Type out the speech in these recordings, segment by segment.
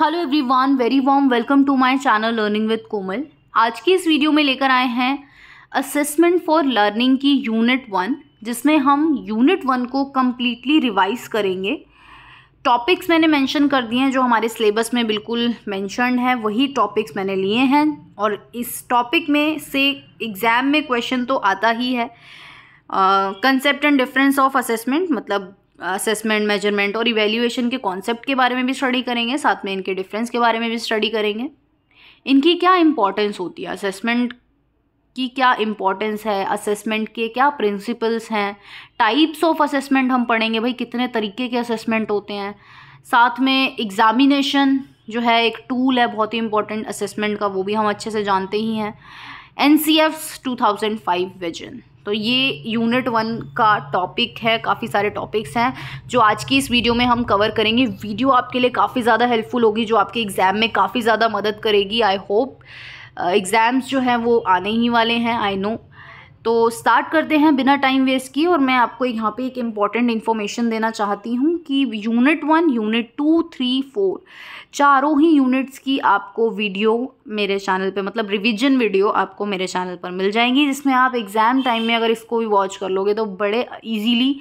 Hello everyone very warm welcome to my channel learning with Komal आज की इस video में लेकर आए हैं असेसमेंट फॉर लर्निंग की यूनिट वन जिसमें हम यूनिट वन को कम्प्लीटली रिवाइज करेंगे टॉपिक्स मैंने मेंशन कर दिए हैं जो हमारे सिलेबस में बिल्कुल मैंशनड है वही टॉपिक्स मैंने लिए हैं और इस टॉपिक में से एग्ज़ाम में क्वेश्चन तो आता ही है concept and difference of assessment मतलब असेसमेंट मेजरमेंट और इवेल्यूएशन के कॉन्सेप्ट के बारे में भी स्टडी करेंगे साथ में इनके डिफरेंस के बारे में भी स्टडी करेंगे इनकी क्या इम्पोर्टेंस होती है असेसमेंट की क्या इंपॉर्टेंस है असेसमेंट के क्या प्रिंसिपल्स हैं टाइप्स ऑफ असेसमेंट हम पढ़ेंगे भाई कितने तरीके के असेसमेंट होते हैं साथ में एग्ज़ामिनेशन जो है एक टूल है बहुत ही इंपॉर्टेंट असेसमेंट का वो भी हम अच्छे से जानते ही हैं N C F two thousand five vision तो ये यूनिट वन का टॉपिक है काफ़ी सारे टॉपिक्स हैं जो आज की इस वीडियो में हम कवर करेंगे वीडियो आपके लिए काफ़ी ज़्यादा हेल्पफुल होगी जो आपके एग्ज़ाम में काफ़ी ज़्यादा मदद करेगी आई होप एग्ज़ाम्स जो हैं वो आने ही वाले हैं आई नो तो स्टार्ट करते हैं बिना टाइम वेस्ट किए और मैं आपको यहाँ पे एक इम्पॉर्टेंट इन्फॉर्मेशन देना चाहती हूँ कि unit one unit two three four चारों ही यूनिट्स की आपको वीडियो मेरे चैनल पे मतलब रिवीजन वीडियो आपको मेरे चैनल पर मिल जाएंगी जिसमें आप एग्ज़ाम टाइम में अगर इसको भी वॉच कर लोगे तो बड़े ईजीली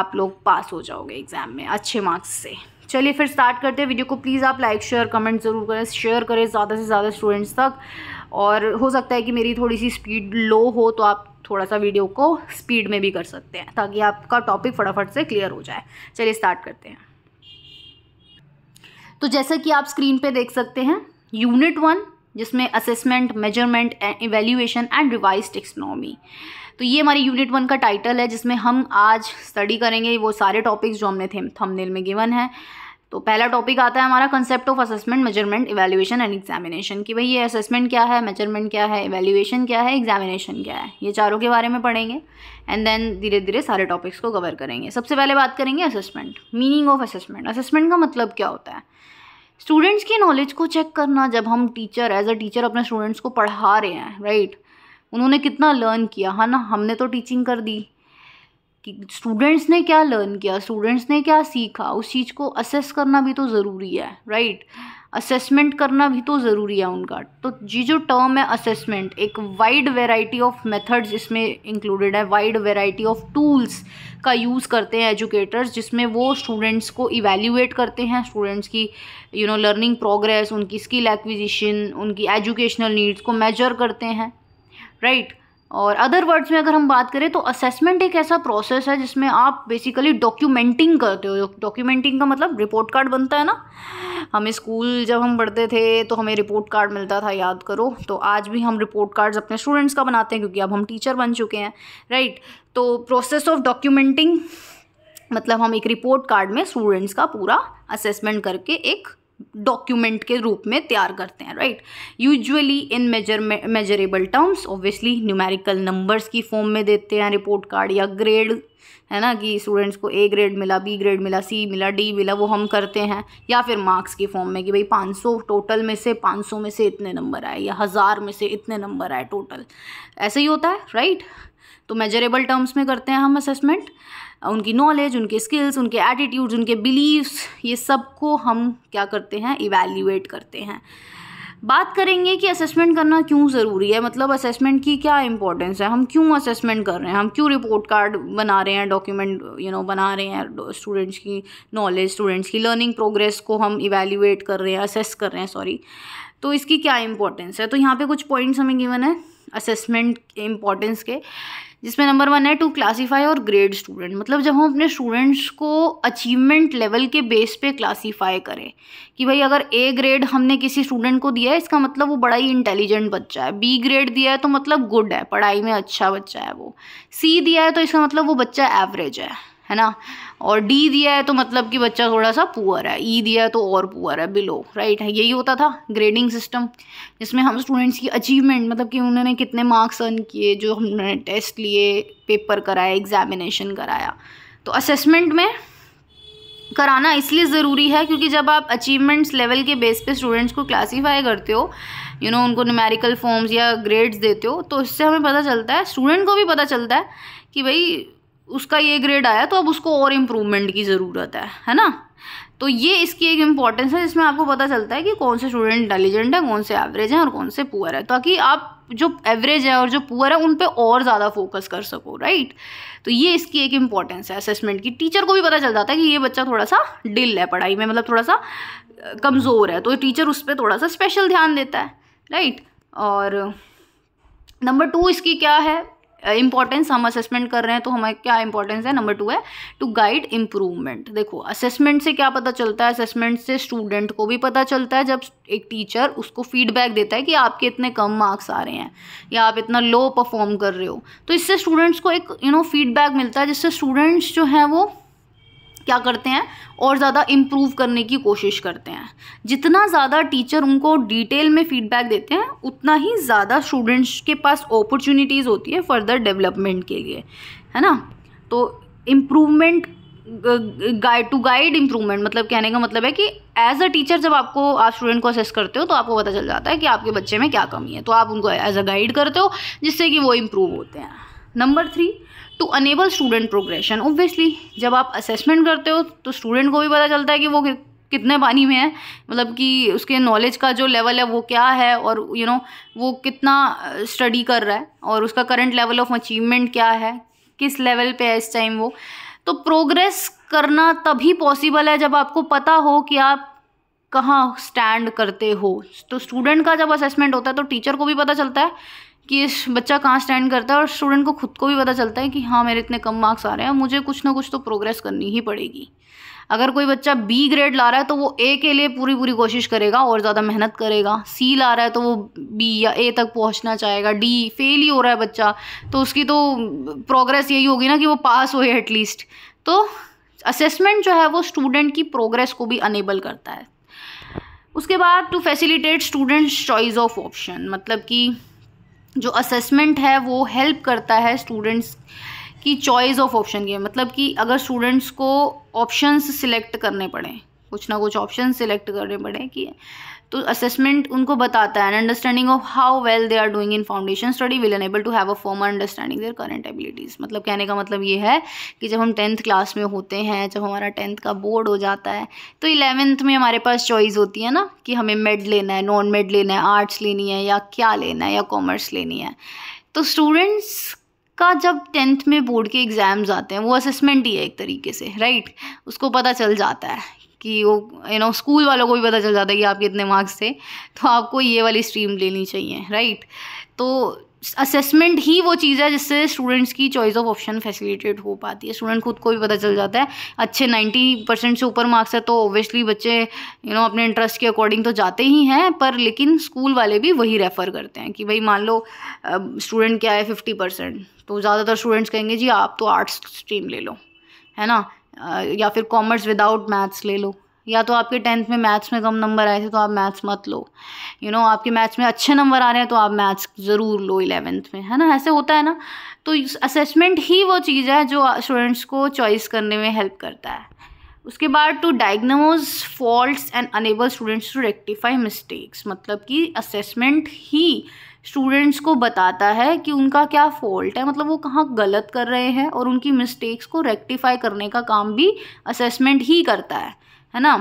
आप लोग पास हो जाओगे एग्ज़ाम में अच्छे मार्क्स से चलिए फिर स्टार्ट करते हैं वीडियो को प्लीज़ आप लाइक शेयर कमेंट ज़रूर करें शेयर करें ज़्यादा से ज़्यादा स्टूडेंट्स तक और हो सकता है कि मेरी थोड़ी सी स्पीड लो हो तो आप थोड़ा सा वीडियो को स्पीड में भी कर सकते हैं ताकि आपका टॉपिक फटाफट से क्लियर हो जाए चलिए स्टार्ट करते हैं तो जैसा कि आप स्क्रीन पे देख सकते हैं यूनिट वन जिसमें assessment measurement evaluation and revise taxonomy तो ये हमारी यूनिट वन का टाइटल है जिसमें हम आज स्टडी करेंगे वो सारे टॉपिक्स जो हमने थमनेल में गिवन है तो पहला टॉपिक आता है हमारा concept of assessment measurement evaluation and examination कि भाई ये असेसमेंट क्या है मेजरमेंट क्या है इवैल्यूएशन क्या है एग्जामिनेशन क्या है ये चारों के बारे में पढ़ेंगे एंड देन धीरे धीरे सारे टॉपिक्स को कवर करेंगे सबसे पहले बात करेंगे assessment meaning of assessment assessment का मतलब क्या होता है स्टूडेंट्स की नॉलेज को चेक करना जब हम टीचर एज अ टीचर अपने स्टूडेंट्स को पढ़ा रहे हैं राइट right? उन्होंने कितना लर्न किया है हाँ ना हमने तो टीचिंग कर दी कि स्टूडेंट्स ने क्या लर्न किया स्टूडेंट्स ने क्या सीखा उस चीज़ को असेस करना भी तो ज़रूरी है राइट असेसमेंट करना भी तो ज़रूरी है उनका तो ये जो टर्म है असेसमेंट एक वाइड वेराइटी ऑफ मेथड्स इसमें इंक्लूडेड है वाइड वेराइटी ऑफ टूल्स का यूज़ करते हैं एजुकेटर्स जिसमें वो स्टूडेंट्स को इवेल्यूएट करते हैं स्टूडेंट्स की यू नो लर्निंग प्रोग्रेस उनकी स्किल एक्विजिशन उनकी एजुकेशनल नीड्स को मेजर करते हैं राइट right? और अदर वर्ड्स में अगर हम बात करें तो असेसमेंट एक ऐसा प्रोसेस है जिसमें आप बेसिकली डॉक्यूमेंटिंग करते हो डॉक्यूमेंटिंग का मतलब रिपोर्ट कार्ड बनता है ना हमें स्कूल जब हम पढ़ते थे तो हमें रिपोर्ट कार्ड मिलता था याद करो तो आज भी हम रिपोर्ट कार्ड्स अपने स्टूडेंट्स का बनाते हैं क्योंकि अब हम टीचर बन चुके हैं राइट तो प्रोसेस ऑफ डॉक्यूमेंटिंग मतलब हम एक रिपोर्ट कार्ड में स्टूडेंट्स का पूरा असेसमेंट करके एक डॉक्यूमेंट के रूप में तैयार करते हैं right usually in measure measurable terms obviously numerical numbers की फॉर्म में देते हैं रिपोर्ट कार्ड या ग्रेड है ना कि स्टूडेंट्स को ए ग्रेड मिला बी ग्रेड मिला सी मिला डी मिला वो हम करते हैं या फिर मार्क्स के फॉर्म में कि भाई 500 टोटल में से 500 में से इतने नंबर आए या हज़ार में से इतने नंबर आए टोटल ऐसे ही होता है राइट तो मेजरेबल टर्म्स में करते हैं हम असेसमेंट उनकी नॉलेज उनके स्किल्स उनके एटीट्यूड्स उनके बिलीव्स ये सब को हम क्या करते हैं इवेल्यूएट करते हैं बात करेंगे कि असेसमेंट करना क्यों ज़रूरी है मतलब असेसमेंट की क्या इंपॉर्टेंस है हम क्यों असेसमेंट कर रहे हैं हम क्यों रिपोर्ट कार्ड बना रहे हैं डॉक्यूमेंट यू नो बना रहे हैं स्टूडेंट्स की नॉलेज स्टूडेंट्स की लर्निंग प्रोग्रेस को हम इवेल्यूएट कर रहे हैं असेस कर रहे हैं सॉरी तो इसकी क्या इंपॉर्टेंस है तो यहाँ पे कुछ पॉइंट्स हमें गिवन है असेसमेंट इम्पॉर्टेंस के जिसमें नंबर वन है टू क्लासीफाई और ग्रेड स्टूडेंट मतलब जब हम अपने स्टूडेंट्स को अचीवमेंट लेवल के बेस पे क्लासीफाई करें कि भाई अगर ए ग्रेड हमने किसी स्टूडेंट को दिया है इसका मतलब वो बड़ा ही इंटेलिजेंट बच्चा है बी ग्रेड दिया है तो मतलब गुड है पढ़ाई में अच्छा बच्चा है वो सी दिया है तो इसका मतलब वो बच्चा एवरेज है है ना और डी दिया है तो मतलब कि बच्चा थोड़ा सा पुअर है ई e दिया है तो और पुअर है बिलो राइट है यही होता था ग्रेडिंग सिस्टम जिसमें हम स्टूडेंट्स की अचीवमेंट मतलब कि उन्होंने कितने मार्क्स अर्न किए जो हमने टेस्ट लिए पेपर कराए एग्जामिनेशन कराया तो असेसमेंट में कराना इसलिए ज़रूरी है क्योंकि जब आप अचीवमेंट्स लेवल के बेस पे स्टूडेंट्स को क्लासीफाई करते हो यू you नो know, उनको न्यूमेरिकल फॉर्म्स या ग्रेड्स देते हो तो इससे हमें पता चलता है स्टूडेंट को भी पता चलता है कि भाई उसका ये ग्रेड आया तो अब उसको और इम्प्रूवमेंट की ज़रूरत है है ना तो ये इसकी एक इम्पॉर्टेंस है जिसमें आपको पता चलता है कि कौन से स्टूडेंट इंटेलिजेंट है कौन से एवरेज हैं और कौन से पुअर है ताकि आप जो एवरेज है और जो पुअर है उन पे और ज़्यादा फोकस कर सको राइट तो ये इसकी एक इम्पॉर्टेंस है असेसमेंट की टीचर को भी पता चल जाता है कि ये बच्चा थोड़ा सा डिल है पढ़ाई में मतलब थोड़ा सा कमज़ोर है तो टीचर उस पर थोड़ा सा स्पेशल ध्यान देता है राइट और नंबर टू इसकी क्या है इंपॉर्टेंस हम असेसमेंट कर रहे हैं तो हमें क्या इंपॉर्टेंस है नंबर टू है टू गाइड इम्प्रूवमेंट देखो असेसमेंट से क्या पता चलता है असेसमेंट से स्टूडेंट को भी पता चलता है जब एक टीचर उसको फीडबैक देता है कि आपके इतने कम मार्क्स आ रहे हैं या आप इतना लो परफॉर्म कर रहे हो तो इससे स्टूडेंट्स को एक यू नो फीडबैक मिलता है जिससे स्टूडेंट्स जो हैं वो क्या करते हैं और ज़्यादा इम्प्रूव करने की कोशिश करते हैं जितना ज़्यादा टीचर उनको डिटेल में फीडबैक देते हैं उतना ही ज़्यादा स्टूडेंट्स के पास अपॉर्चुनिटीज़ होती है फर्दर डेवलपमेंट के लिए है ना तो improvement guide to guide improvement मतलब कहने का मतलब है कि एज अ टीचर जब आपको आप स्टूडेंट को असेस करते हो तो आपको पता चल जाता है कि आपके बच्चे में क्या कमी है तो आप उनको एज अ गाइड करते हो जिससे कि वो इम्प्रूव होते हैं number three to enable student progression obviously जब आप असेसमेंट करते हो तो स्टूडेंट को भी पता चलता है कि वो कितने पानी में है मतलब कि उसके नॉलेज का जो लेवल है वो क्या है और यू you नो know, वो कितना स्टडी कर रहा है और उसका करंट लेवल ऑफ अचीवमेंट क्या है किस लेवल पे है इस टाइम वो तो प्रोग्रेस करना तभी पॉसिबल है जब आपको पता हो कि आप कहाँ स्टैंड करते हो तो स्टूडेंट का जब असेसमेंट होता है तो टीचर को भी पता चलता है कि बच्चा कहाँ स्टैंड करता है और स्टूडेंट को खुद को भी पता चलता है कि हाँ मेरे इतने कम मार्क्स आ रहे हैं मुझे कुछ ना कुछ तो प्रोग्रेस करनी ही पड़ेगी अगर कोई बच्चा बी ग्रेड ला रहा है तो वो ए के लिए पूरी पूरी कोशिश करेगा और ज़्यादा मेहनत करेगा सी ला रहा है तो वो बी या ए तक पहुंचना चाहेगा डी फेल ही हो रहा है बच्चा तो उसकी तो प्रोग्रेस यही होगी ना कि वो पास होए एटलीस्ट तो असेसमेंट जो है वो स्टूडेंट की प्रोग्रेस को भी अनेबल करता है उसके बाद to facilitate students choice of option मतलब कि जो असेसमेंट है वो हेल्प करता है स्टूडेंट्स की चॉइस ऑफ ऑप्शन की मतलब कि अगर स्टूडेंट्स को ऑप्शंस सिलेक्ट करने पड़ें कुछ ना कुछ ऑप्शन सिलेक्ट करने पड़े कि तो असेसमेंट उनको बताता है and understanding of how well they are doing in foundation study will enable to have a former understanding their current abilities मतलब कहने का मतलब ये है कि जब हम टेंथ क्लास में होते हैं जब हमारा टेंथ का बोर्ड हो जाता है तो इलेवेंथ में हमारे पास चॉइस होती है ना कि हमें मेड लेना है नॉन मेड लेना है आर्ट्स लेनी है या क्या लेना है या कॉमर्स लेनी है तो स्टूडेंट्स का जब टेंथ में बोर्ड के एग्ज़ाम्स आते हैं वो असेसमेंट ही है एक तरीके से राइट उसको पता चल जाता है कि वो यू नो स्कूल वालों को भी पता चल जाता है कि आपके इतने मार्क्स थे तो आपको ये वाली स्ट्रीम लेनी चाहिए राइट तो असेसमेंट ही वो चीज़ है जिससे स्टूडेंट्स की चॉइस ऑफ ऑप्शन फैसिलिटेट हो पाती है स्टूडेंट खुद को भी पता चल जाता है अच्छे नाइन्टी परसेंट से ऊपर मार्क्स है तो ओबियसली बच्चे यू you नो know, अपने इंटरेस्ट के अकॉर्डिंग तो जाते ही हैं पर लेकिन स्कूल वाले भी वही रेफ़र करते हैं कि भाई मान लो स्टूडेंट क्या है फिफ्टी परसेंट तो ज़्यादातर स्टूडेंट्स कहेंगे जी आप तो आर्ट्स स्ट्रीम ले लो है ना या फिर कॉमर्स विदाउट मैथ्स ले लो या तो आपके टेंथ में मैथ्स में कम नंबर आए थे तो आप मैथ्स मत लो यू you नो know, आपके मैथ्स में अच्छे नंबर आ रहे हैं तो आप मैथ्स ज़रूर लो इलेवेंथ में है ना ऐसे होता है ना तो असेसमेंट ही वो चीज़ है जो स्टूडेंट्स को चॉइस करने में हेल्प करता है उसके बाद to diagnose fault and enable students to rectify mistakes मतलब कि असेसमेंट ही स्टूडेंट्स को बताता है कि उनका क्या फॉल्ट है मतलब वो कहाँ गलत कर रहे हैं और उनकी मिस्टेक्स को रेक्टिफाई करने का काम भी असेसमेंट ही करता है है ना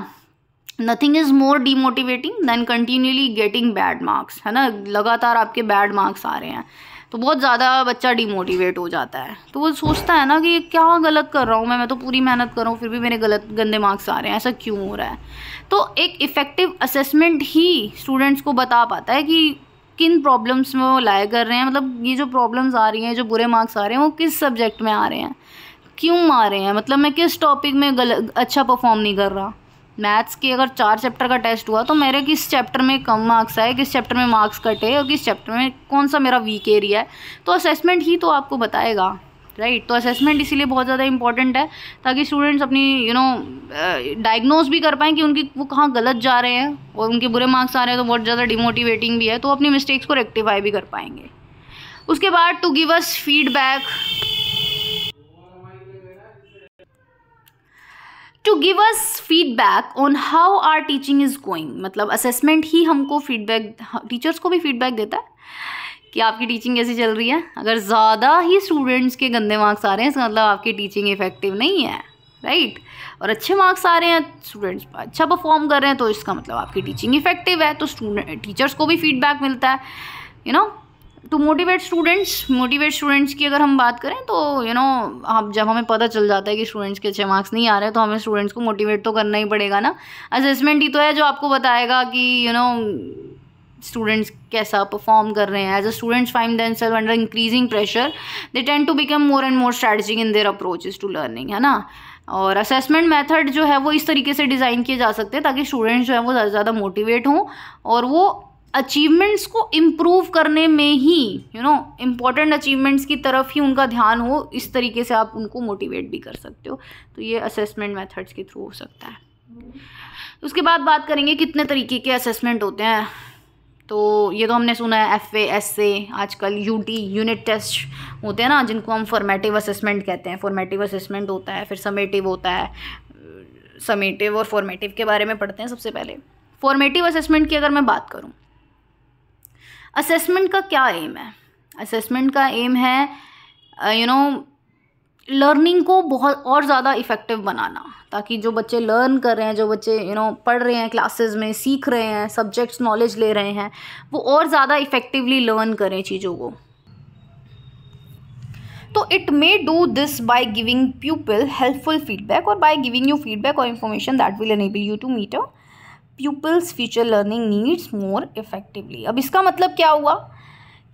nothing is more demotivating than continually getting bad marks है ना लगातार आपके बैड मार्क्स आ रहे हैं तो बहुत ज़्यादा बच्चा डिमोटिवेट हो जाता है तो वो सोचता है ना कि क्या गलत कर रहा हूँ मैं मैं तो पूरी मेहनत कर रहा हूँ फिर भी मेरे गलत गंदे मार्क्स आ रहे हैं ऐसा क्यों हो रहा है तो एक इफ़ेक्टिव असेसमेंट ही स्टूडेंट्स को बता पाता है कि किन प्रॉब्लम्स में वो लाया कर रहे हैं मतलब ये जो प्रॉब्लम्स आ रही हैं जो बुरे मार्क्स आ रहे हैं वो किस सब्जेक्ट में आ रहे हैं क्यों आ रहे हैं मतलब मैं किस टॉपिक में गल अच्छा परफॉर्म नहीं कर रहा मैथ्स के अगर चार चैप्टर का टेस्ट हुआ तो मेरे किस चैप्टर में कम मार्क्स आए किस चैप्टर में मार्क्स कटे और किस चैप्टर में कौन सा मेरा वीक एरिया है तो असेसमेंट ही तो आपको बताएगा राइट तो असेसमेंट इसीलिए बहुत ज़्यादा इंपॉर्टेंट है ताकि स्टूडेंट्स अपनी यू नो डायग्नोज भी कर पाएँ कि उनकी वो कहाँ गलत जा रहे हैं और उनके बुरे मार्क्स आ रहे हैं तो बहुत ज़्यादा डिमोटिवेटिंग भी है तो अपनी मिस्टेक्स को रेक्टिफाई भी कर पाएंगे उसके बाद to give us feedback to give us feedback on how our teaching is going मतलब असेसमेंट ही हमको फीडबैक टीचर्स को भी फीडबैक देता है कि आपकी टीचिंग कैसी चल रही है अगर ज़्यादा ही स्टूडेंट्स के गंदे मार्क्स आ रहे हैं इसका मतलब आपकी टीचिंग इफेक्टिव नहीं है राइट और अच्छे मार्क्स आ रहे हैं स्टूडेंट्स अच्छा परफॉर्म कर रहे हैं तो इसका मतलब आपकी टीचिंग इफेक्टिव है तो स्टूडेंट टीचर्स को भी फीडबैक मिलता है you know to motivate students motivate students की अगर हम बात करें तो यू नो हम जब हमें पता चल जाता है कि स्टूडेंट्स के अच्छे मार्क्स नहीं आ रहे तो हमें स्टूडेंट्स को मोटिवेट तो करना ही पड़ेगा ना असेसमेंट ही तो है जो आपको बताएगा कि you you know know, students कैसा परफॉर्म कर रहे हैं as a students find themselves under increasing pressure they tend to become more and more strategic in their approaches to learning है ना और असेसमेंट मेथड जो है वो इस तरीके से डिज़ाइन किए जा सकते हैं ताकि स्टूडेंट्स जो है वो ज़्यादा ज़्यादा मोटिवेट हों और वो अचीवमेंट्स को इम्प्रूव करने में ही यू नो इम्पॉर्टेंट अचीवमेंट्स की तरफ ही उनका ध्यान हो इस तरीके से आप उनको मोटिवेट भी कर सकते हो तो ये असेसमेंट मेथड्स के थ्रू हो सकता है उसके बाद बात करेंगे कितने तरीके के असेसमेंट होते हैं तो ये तो हमने सुना है एफ ए एस ए आजकल यू टी यूनिट टेस्ट होते हैं ना जिनको हम फॉर्मेटिव असेसमेंट कहते हैं फॉर्मेटिव असेसमेंट होता है फिर समेटिव होता है समेटिव और फॉर्मेटिव के बारे में पढ़ते हैं सबसे पहले फॉर्मेटिव असेसमेंट की अगर मैं बात करूँ असेसमेंट का क्या एम है असेसमेंट का एम है यू uh, नो लर्निंग को बहुत और ज़्यादा इफ़ेक्टिव बनाना ताकि जो बच्चे लर्न कर रहे हैं जो बच्चे यू you नो know, पढ़ रहे हैं क्लासेस में सीख रहे हैं सब्जेक्ट्स नॉलेज ले रहे हैं वो और ज़्यादा इफ़ेक्टिवली लर्न करें चीज़ों को तो it may do this by giving people helpful feedback और बाय गिविंग यू फीडबैक और information that will enable you to meet a people's future learning needs more effectively अब इसका मतलब क्या हुआ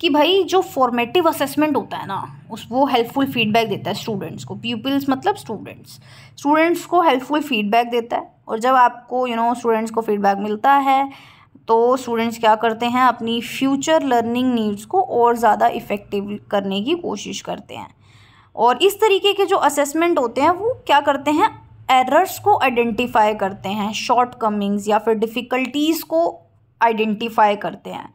कि भाई जो फॉर्मेटिव असेसमेंट होता है ना उस वो हेल्पफुल फीडबैक देता है स्टूडेंट्स को पीपल्स मतलब स्टूडेंट्स स्टूडेंट्स को हेल्पफुल फीडबैक देता है और जब आपको यू नो स्टूडेंट्स को फीडबैक मिलता है तो स्टूडेंट्स क्या करते हैं अपनी फ्यूचर लर्निंग नीड्स को और ज़्यादा इफ़ेक्टिव करने की कोशिश करते हैं और इस तरीके के जो असेसमेंट होते हैं वो क्या करते हैं एरर्स को आइडेंटिफाई करते हैं शॉर्ट कमिंग्स या फिर डिफ़िकल्टीज़ को आइडेंटिफाई करते हैं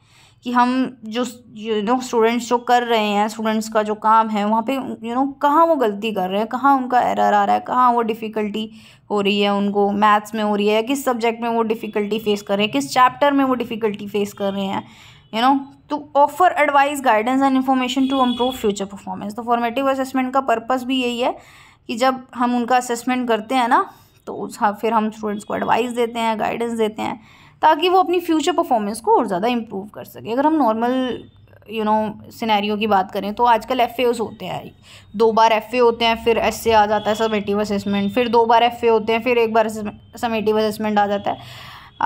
कि हम जो यू नो स्टूडेंट्स जो कर रहे हैं स्टूडेंट्स का जो काम है वहाँ पे यू नो कहाँ वो गलती कर रहे हैं कहाँ उनका एरर आ रहा है कहाँ वो डिफ़िकल्टी हो रही है उनको मैथ्स में हो रही है किस सब्जेक्ट में वो डिफ़िकल्टी फेस कर रहे हैं किस चैप्टर में वो डिफ़िकल्टी फेस कर रहे हैं you know to offer advice guidance and information to improve future performance तो फॉर्मेटिव असेसमेंट का पर्पज़ भी यही है कि जब हम उनका असेसमेंट करते हैं ना तो उस हाँ, फिर हम स्टूडेंट्स को एडवाइस देते हैं गाइडेंस देते हैं ताकि वो अपनी फ्यूचर परफॉर्मेंस को और ज़्यादा इम्प्रूव कर सके अगर हम नॉर्मल यू नो सिनेरियो की बात करें तो आजकल एफ होते हैं दो बार एफ होते हैं फिर एस आ जाता है समेटिव असेसमेंट फिर दो बार एफ होते हैं फिर एक बार समेटिव असेसमेंट आ जाता है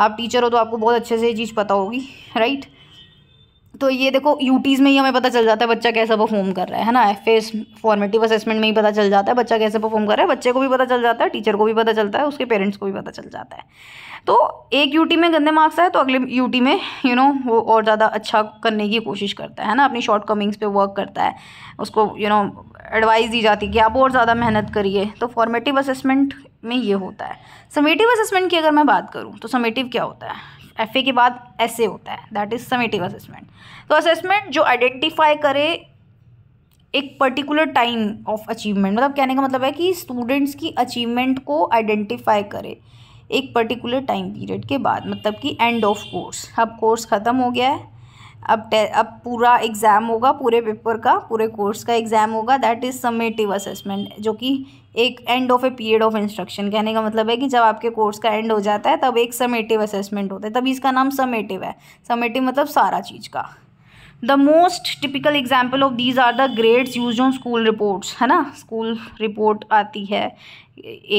आप टीचर हो तो आपको बहुत अच्छे से ये चीज़ पता होगी राइट तो ये देखो यूटीज़ में ही हमें पता चल जाता है बच्चा कैसा परफॉर्म कर रहा है है ना एफ फॉर्मेटिव असेसमेंट में ही पता चल जाता है बच्चा कैसे परफॉर्म कर रहा है बच्चे को भी पता चल जाता है टीचर को भी पता चलता है उसके पेरेंट्स को भी पता चल जाता है तो एक यूटी में गंदे मार्क्स आए तो अगले यूटी में यू you नो know, वो और ज़्यादा अच्छा करने की कोशिश करता है ना अपनी शॉर्ट कमिंग्स पर वर्क करता है उसको यू नो एडवाइस दी जाती है कि आप और ज़्यादा मेहनत करिए तो फॉर्मेटिव असेसमेंट में ये होता है समेटिव असेसमेंट की अगर मैं बात करूँ तो समेटिव क्या होता है एफ के बाद ऐसे होता है दैट इज़ समेटिव असेसमेंट तो असेसमेंट जो आइडेंटिफाई करे एक पर्टिकुलर टाइम ऑफ अचीवमेंट मतलब कहने का मतलब है कि स्टूडेंट्स की अचीवमेंट को आइडेंटिफाई करे एक पर्टिकुलर टाइम पीरियड के बाद मतलब कि एंड ऑफ कोर्स अब कोर्स ख़त्म हो गया है अब अब पूरा एग्ज़ाम होगा पूरे पेपर का पूरे कोर्स का एग्ज़ाम होगा दैट इज़ समेटिव असेसमेंट जो कि एक end of a period of instruction कहने का मतलब है कि जब आपके कोर्स का एंड हो जाता है तब एक समेटिव असेसमेंट होता है तभी इसका नाम समेटिव है समेटिव मतलब सारा चीज़ का the most typical example of these are the grades use on school reports है ना स्कूल रिपोर्ट आती है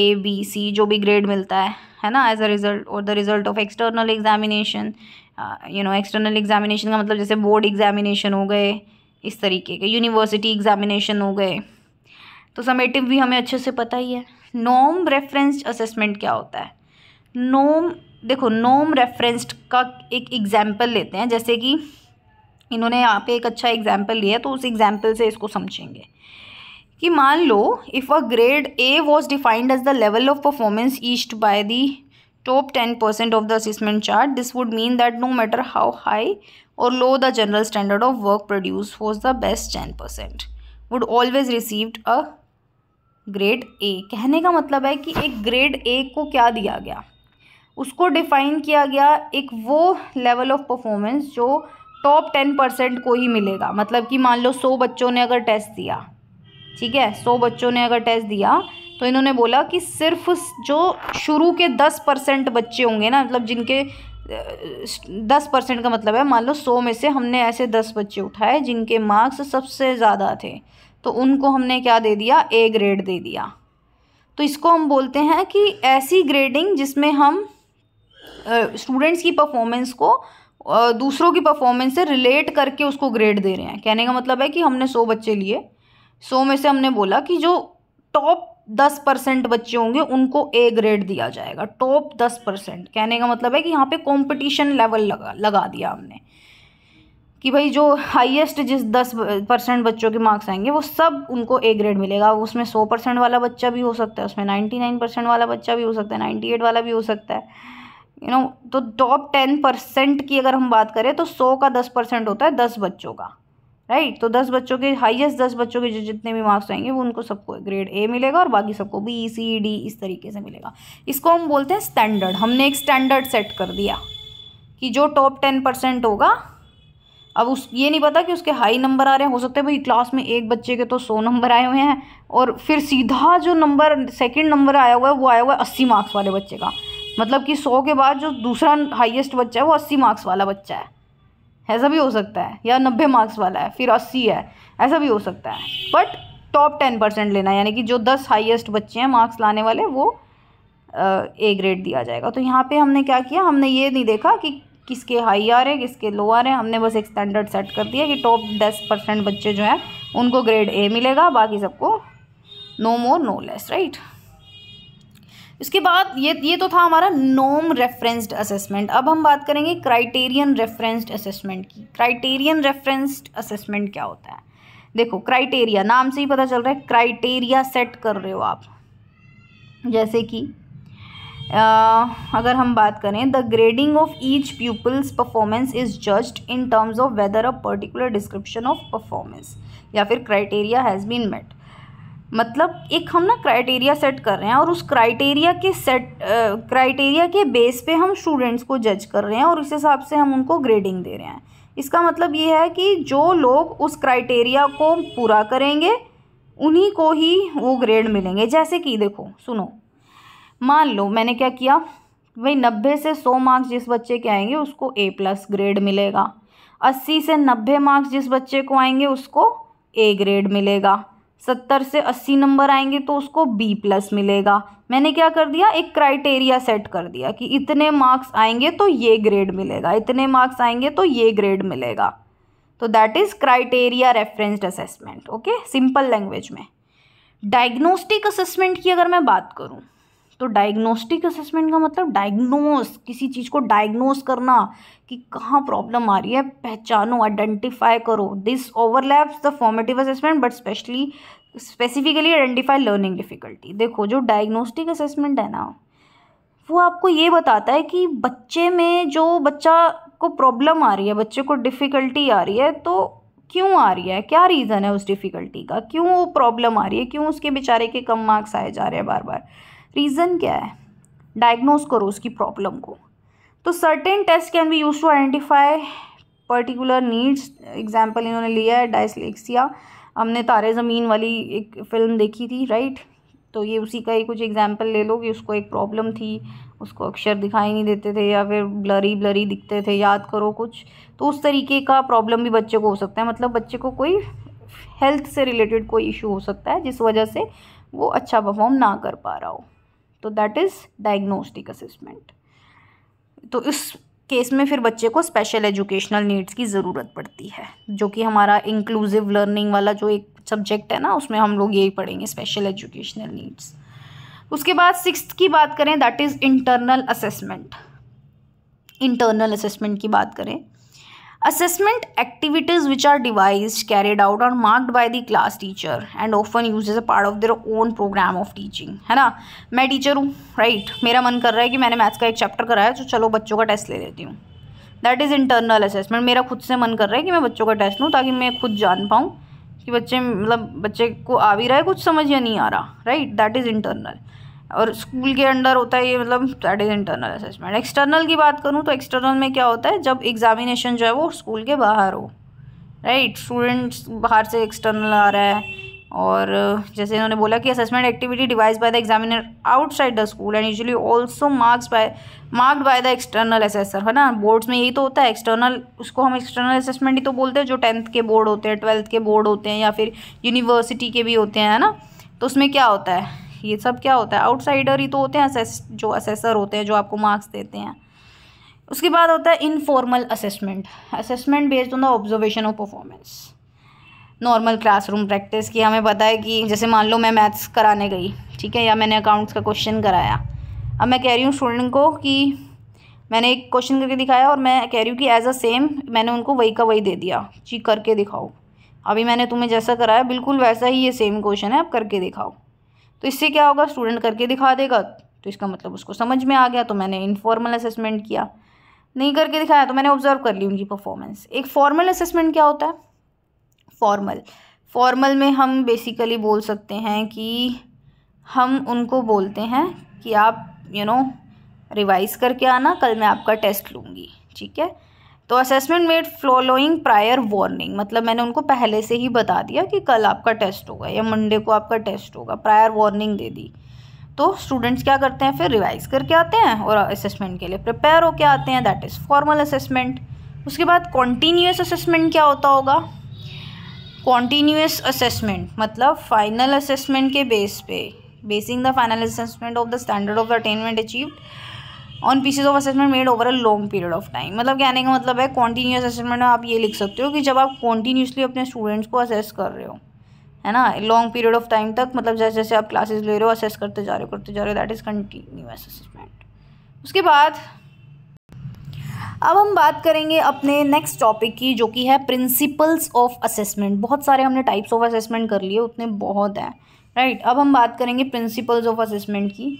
ए बी सी जो भी ग्रेड मिलता है है ना एज अ रिजल्ट और the result of external examination you know external examination का मतलब जैसे बोर्ड एग्जामिनेशन हो गए इस तरीके के यूनिवर्सिटी एग्जामिनेशन हो गए तो समेटिव भी हमें अच्छे से पता ही है नॉम रेफरेंस असेसमेंट क्या होता है नॉम देखो नॉम रेफरेंस्ड का एक एग्जाम्पल लेते हैं जैसे कि इन्होंने यहाँ पे एक अच्छा एग्जाम्पल लिया तो उस एग्जाम्पल से इसको समझेंगे कि मान लो if a grade A was defined as the level of performance east by the top ten percent of the assessment chart this would mean that no matter how high और low the general standard of work produce was the best ten percent would always received a grade A कहने का मतलब है कि एक grade A को क्या दिया गया उसको डिफाइन किया गया एक वो लेवल ऑफ परफॉर्मेंस जो टॉप टेन परसेंट को ही मिलेगा मतलब कि मान लो सौ बच्चों ने अगर टेस्ट दिया ठीक है सौ बच्चों ने अगर टेस्ट दिया तो इन्होंने बोला कि सिर्फ जो शुरू के दस परसेंट बच्चे होंगे ना मतलब जिनके दस परसेंट का मतलब है मान लो सौ में से हमने ऐसे दस बच्चे उठाए जिनके मार्क्स सबसे ज़्यादा थे तो उनको हमने क्या दे दिया ए ग्रेड दे दिया तो इसको हम बोलते हैं कि ऐसी ग्रेडिंग जिसमें हम स्टूडेंट्स की परफॉर्मेंस को दूसरों की परफॉर्मेंस से रिलेट करके उसको ग्रेड दे रहे हैं कहने का मतलब है कि हमने सौ बच्चे लिए सौ में से हमने बोला कि जो टॉप दस परसेंट बच्चे होंगे उनको ए ग्रेड दिया जाएगा टॉप दस परसेंट कहने का मतलब है कि यहाँ पे कंपटीशन लेवल लगा लगा दिया हमने कि भाई जो हाईएस्ट जिस दस परसेंट बच्चों के मार्क्स आएंगे वो सब उनको ए ग्रेड मिलेगा उसमें सौ परसेंट वाला बच्चा भी हो सकता है उसमें नाइन्टी नाइन परसेंट वाला बच्चा भी हो सकता है नाइन्टी एट वाला भी हो सकता है यू you नो know, तो टॉप टेन परसेंट की अगर हम बात करें तो सौ का दस परसेंट होता है दस बच्चों का राइट तो दस बच्चों के हाईएस्ट दस बच्चों के जो जितने भी मार्क्स आएंगे वो उनको सबको ग्रेड ए मिलेगा और बाकी सबको बी सी डी इस तरीके से मिलेगा इसको हम बोलते हैं स्टैंडर्ड हमने एक स्टैंडर्ड सेट कर दिया कि जो टॉप टेन परसेंट होगा अब उस ये नहीं पता कि उसके हाई नंबर आ रहे हैं हो सकते हैं भाई क्लास में एक बच्चे के तो सौ नंबर आए हुए हैं और फिर सीधा जो नंबर सेकेंड नंबर आया हुआ है वो आया हुआ है अस्सी मार्क्स वाले बच्चे का मतलब कि सौ के बाद जो दूसरा हाइएस्ट बच्चा है वो अस्सी मार्क्स वाला बच्चा है ऐसा भी हो सकता है या नब्बे मार्क्स वाला है फिर अस्सी है ऐसा भी हो सकता है बट टॉप टेन परसेंट लेना यानी कि जो दस हाईएस्ट बच्चे हैं मार्क्स लाने वाले वो ए ग्रेड दिया जाएगा तो यहाँ पे हमने क्या किया हमने ये नहीं देखा कि किसके हाई आ रहे हैं किसके लो आ रहे हैं हमने बस एक स्टैंडर्ड सेट कर दिया कि टॉप दस परसेंट बच्चे जो हैं उनको ग्रेड ए मिलेगा बाकी सबको no more no less right इसके बाद ये ये तो था हमारा नोम रेफरेंस्ड असेसमेंट अब हम बात करेंगे क्राइटेरियन रेफरेंस्ड असेसमेंट की क्राइटेरियन रेफरेंस्ड असेसमेंट क्या होता है देखो क्राइटेरिया नाम से ही पता चल रहा है क्राइटेरिया सेट कर रहे हो आप जैसे कि आ, अगर हम बात करें the grading of each people's performance is judged in terms of whether a particular description of performance या फिर क्राइटेरिया हैज़ बीन मेट मतलब एक हम ना क्राइटेरिया सेट कर रहे हैं और उस क्राइटेरिया के सेट क्राइटेरिया के बेस पे हम स्टूडेंट्स को जज कर रहे हैं और उस हिसाब से हम उनको ग्रेडिंग दे रहे हैं इसका मतलब ये है कि जो लोग उस क्राइटेरिया को पूरा करेंगे उन्हीं को ही वो ग्रेड मिलेंगे जैसे कि देखो सुनो मान लो मैंने क्या किया भाई नब्बे से सौ मार्क्स जिस बच्चे के आएंगे उसको ए प्लस ग्रेड मिलेगा अस्सी से नब्बे मार्क्स जिस बच्चे को आएंगे उसको ए ग्रेड मिलेगा सत्तर से अस्सी नंबर आएंगे तो उसको बी प्लस मिलेगा मैंने क्या कर दिया एक क्राइटेरिया सेट कर दिया कि इतने मार्क्स आएंगे तो ये ग्रेड मिलेगा इतने मार्क्स आएंगे तो ये ग्रेड मिलेगा तो that is criteria referenced assessment okay simple language में डायग्नोस्टिक असेसमेंट की अगर मैं बात करूँ तो डायग्नोस्टिक असेसमेंट का मतलब डायग्नोस किसी चीज़ को डायग्नोस करना कि कहाँ प्रॉब्लम आ रही है पहचानो आइडेंटिफाई करो this overlaps the formative assessment but especially specifically identify learning difficulty देखो जो डायग्नोस्टिक असेसमेंट है ना वो आपको ये बताता है कि बच्चे में जो बच्चा को प्रॉब्लम आ रही है बच्चे को डिफ़िकल्टी आ रही है तो क्यों आ रही है क्या रीज़न है उस डिफ़िकल्टी का क्यों वो प्रॉब्लम आ रही है क्यों उसके बेचारे के कम मार्क्स आए जा रहे हैं बार बार रीज़न क्या है डायग्नोज करो उसकी प्रॉब्लम को तो certain test can be use to identify particular needs example इन्होंने लिया है डायसलेक्सिया हमने तारे ज़मीन वाली एक फ़िल्म देखी थी राइट तो ये उसी का ही कुछ एग्जाम्पल ले लो कि उसको एक प्रॉब्लम थी उसको अक्षर दिखाई नहीं देते थे या फिर ब्लरी ब्लरी दिखते थे याद करो कुछ तो उस तरीके का प्रॉब्लम भी बच्चे को हो सकता है मतलब बच्चे को कोई हेल्थ से रिलेटेड कोई इशू हो सकता है जिस वजह से वो अच्छा परफॉर्म ना कर पा रहा हो तो दैट इज़ डायग्नोस्टिक असेसमेंट तो इस केस में फिर बच्चे को स्पेशल एजुकेशनल नीड्स की ज़रूरत पड़ती है जो कि हमारा इंक्लूसिव लर्निंग वाला जो एक सब्जेक्ट है ना उसमें हम लोग यही पढ़ेंगे स्पेशल एजुकेशनल नीड्स उसके बाद सिक्स की बात करें that is internal assessment internal assessment की बात करें Assessment activities which are devised, carried out or marked by the class teacher and often used as a part of their own program of teaching. है ना मैं teacher हूँ right मेरा मन कर रहा है कि मैंने मैथ्स का एक चैप्टर कराया तो चलो बच्चों का टेस्ट ले लेती हूँ दैट इज़ इंटरनल असेसमेंट मेरा खुद से मन कर रहा है कि मैं बच्चों का टेस्ट लूँ ताकि मैं खुद जान पाऊँ कि बच्चे मतलब बच्चे को आ भी रहा है कुछ समझ या नहीं आ रहा राइट दैट इज़ इंटरनल और स्कूल के अंडर होता है ये मतलब that is internal assessment external की बात करूँ तो एक्सटर्नल में क्या होता है जब एग्जामिनेशन जो है वो स्कूल के बाहर हो राइट स्टूडेंट्स बाहर से एक्सटर्नल आ रहा है और जैसे इन्होंने बोला कि assessment activity devise by the examiner outside the school and usually also marks by marked by the external assessor है ना बोर्ड्स में यही तो होता है एक्सटर्नल उसको हम एक्सटर्नल असेसमेंट ही तो बोलते हैं जो टेंथ के बोर्ड होते हैं ट्वेल्थ के बोर्ड होते हैं या फिर यूनिवर्सिटी के भी होते हैं है ना तो उसमें क्या होता है ये सब क्या होता है आउटसाइडर ही तो होते हैं असेस जो असेसर होते हैं जो आपको मार्क्स देते हैं उसके बाद होता है informal assessment assessment based on the observation of performance normal classroom practice की हमें पता है कि जैसे मान लो मैं मैथ्स कराने गई ठीक है या मैंने अकाउंट्स का क्वेश्चन कराया अब मैं कह रही हूँ स्टूडेंट को कि मैंने एक क्वेश्चन करके दिखाया और मैं कह रही हूँ कि एज अ सेम मैंने उनको वही का वही दे दिया जी करके दिखाओ अभी मैंने तुम्हें जैसा कराया बिल्कुल वैसा ही ये सेम क्वेश्चन है अब करके दिखाओ तो इससे क्या होगा स्टूडेंट करके दिखा देगा तो इसका मतलब उसको समझ में आ गया तो मैंने इनफॉर्मल असेसमेंट किया नहीं करके दिखाया तो मैंने ऑब्जर्व कर ली उनकी परफॉर्मेंस एक फॉर्मल असेसमेंट क्या होता है फॉर्मल फॉर्मल में हम बेसिकली बोल सकते हैं कि हम उनको बोलते हैं कि आप यू नो रिवाइज़ करके आना कल मैं आपका टेस्ट लूँगी ठीक है तो assessment made following prior warning मतलब मैंने उनको पहले से ही बता दिया कि कल आपका टेस्ट होगा या मंडे को आपका टेस्ट होगा प्रायर वार्निंग दे दी तो स्टूडेंट्स क्या करते हैं फिर रिवाइज करके आते हैं और असेसमेंट के लिए प्रिपेयर होके आते हैं दैट इज़ फॉर्मल असेसमेंट उसके बाद कॉन्टीन्यूस असेसमेंट क्या होता होगा कॉन्टीन्यूस असेसमेंट मतलब फाइनल असेसमेंट के बेस पे basing the final assessment of the standard of the attainment achieved on pieces of assessment made over a long period of time मतलब कहने का मतलब है कॉन्टीन्यूस असेसमेंट में आप ये लिख सकते हो कि जब आप कॉन्टीन्यूसली अपने स्टूडेंट्स को असेस कर रहे हो है ना लॉन्ग पीरियड ऑफ टाइम तक मतलब जैसे जैसे आप क्लासेस ले रहे हो असेस करते जा रहे हो करते जा रहे हो दैट इज़ कंटिन्यूस असेसमेंट उसके बाद अब हम बात करेंगे अपने नेक्स्ट टॉपिक की जो कि है प्रिंसिपल्स ऑफ असेसमेंट बहुत सारे हमने टाइप्स ऑफ असेसमेंट कर लिए उतने बहुत हैं राइट right? अब हम बात करेंगे प्रिंसिपल्स ऑफ असेसमेंट की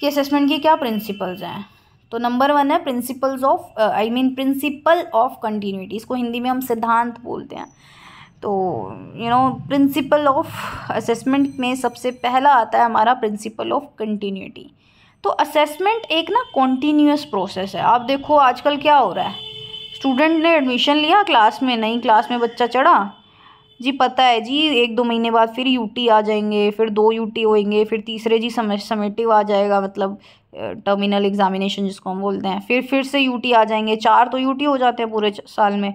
कि असेसमेंट के क्या प्रिंसिपल्स हैं तो नंबर वन है principles of I mean principle of continuity इसको हिंदी में हम सिद्धांत बोलते हैं तो you know principle of assessment में सबसे पहला आता है हमारा प्रिंसिपल ऑफ कंटिन्यूटी तो असेसमेंट एक ना कॉन्टीन्यूस प्रोसेस है आप देखो आजकल क्या हो रहा है स्टूडेंट ने एडमिशन लिया क्लास में नहीं क्लास में बच्चा चढ़ा जी पता है जी एक दो महीने बाद फिर यूटी आ जाएंगे फिर दो यूटी होएंगे फिर तीसरे जी समे समेटिव आ जाएगा मतलब टर्मिनल एग्ज़ामिनेशन जिसको हम बोलते हैं फिर फिर से यूटी आ जाएंगे चार तो यूटी हो जाते हैं पूरे साल में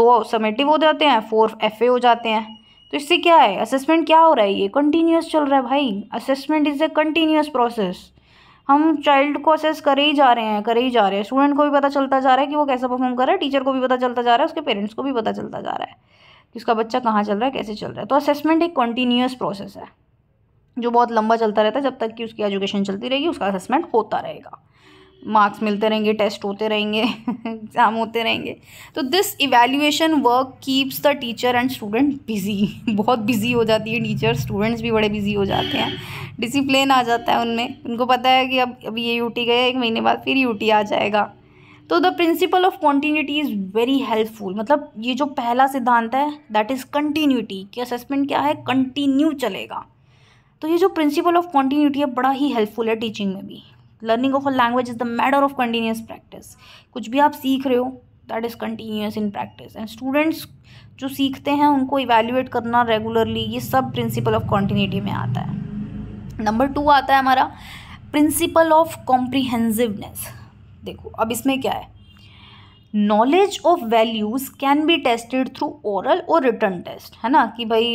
दो समेटिव हो जाते हैं फोर एफ हो जाते हैं तो इससे क्या है असेसमेंट क्या हो रहा है ये कंटिन्यूस चल रहा है भाई assessment is a continuous process हम चाइल्ड को असेस करे ही जा रहे हैं करे ही जा रहे हैं स्टूडेंट को भी पता चलता जा रहा है कि वो कैसा परफॉर्म कर रहा है टीचर को भी पता चलता जा रहा है उसके पेरेंट्स को भी पता चलता जा रहा है उसका बच्चा कहाँ चल रहा है कैसे चल रहा है तो असेसमेंट एक कंटिन्यूस प्रोसेस है जो बहुत लंबा चलता रहता है जब तक कि उसकी एजुकेशन चलती रहेगी उसका असेसमेंट होता रहेगा मार्क्स मिलते रहेंगे टेस्ट होते रहेंगे एग्ज़ाम होते रहेंगे तो this evaluation work keeps the teacher and student busy बहुत बिज़ी हो जाती है टीचर स्टूडेंट्स भी बड़े बिज़ी हो जाते हैं डिसिप्लिन आ जाता है उनमें उनको पता है कि अब अब ये यूटी गए एक महीने बाद फिर यूटी आ जाएगा तो the principle of continuity is very helpful मतलब ये जो पहला सिद्धांत है दैट इज़ कंटिन्यूटी कि असेसमेंट क्या है कंटिन्यू चलेगा तो ये जो प्रिंसिपल ऑफ कॉन्टीन्यूटी है बड़ा ही हेल्पफुल है टीचिंग में भी learning of a language is the matter of continuous practice कुछ भी आप सीख रहे हो that is continuous in practice and students जो सीखते हैं उनको इवेल्यूएट करना रेगुलरली ये सब प्रिंसिपल ऑफ कॉन्टीन्यूटी में आता है नंबर टू आता है हमारा प्रिंसिपल ऑफ कॉम्प्रीहेंसिवनेस देखो अब इसमें क्या है knowledge of values can be tested through oral और रिटर्न टेस्ट है ना कि भाई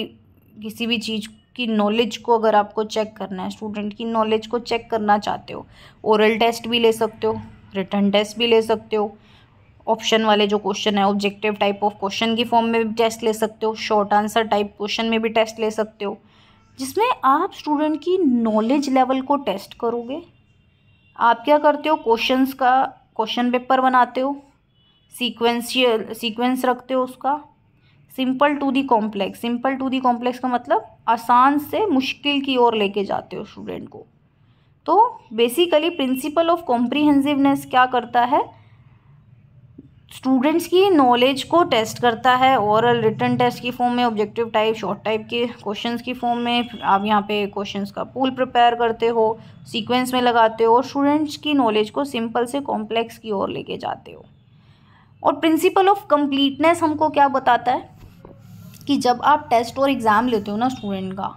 किसी भी चीज़ की नॉलेज को अगर आपको चेक करना है स्टूडेंट की नॉलेज को चेक करना चाहते हो ओरल टेस्ट भी ले सकते हो रिटर्न टेस्ट भी ले सकते हो ऑप्शन वाले जो क्वेश्चन है ऑब्जेक्टिव टाइप ऑफ क्वेश्चन की फॉर्म में भी टेस्ट ले सकते हो शॉर्ट आंसर टाइप क्वेश्चन में भी टेस्ट ले सकते हो जिसमें आप स्टूडेंट की नॉलेज लेवल को टेस्ट करोगे आप क्या करते हो क्वेश्चंस का क्वेश्चन पेपर बनाते हो सीक्वेंशियल सीक्वेंस रखते हो उसका simple to the complex simple to the complex का मतलब आसान से मुश्किल की ओर लेके जाते हो स्टूडेंट को तो बेसिकली प्रिंसिपल ऑफ कॉम्प्रीहेंसिवनेस क्या करता है स्टूडेंट्स की नॉलेज को टेस्ट करता है ओवरऑल रिटर्न टेस्ट की फॉर्म में ऑब्जेक्टिव टाइप शॉर्ट टाइप के क्वेश्चंस की फॉर्म में आप यहाँ पे क्वेश्चंस का पूल प्रिपेयर करते हो सीक्वेंस में लगाते हो और स्टूडेंट्स की नॉलेज को सिंपल से कॉम्प्लेक्स की ओर लेके जाते हो और प्रिंसिपल ऑफ कंप्लीटनेस हमको क्या बताता है कि जब आप टेस्ट और एग्ज़ाम लेते हो ना स्टूडेंट का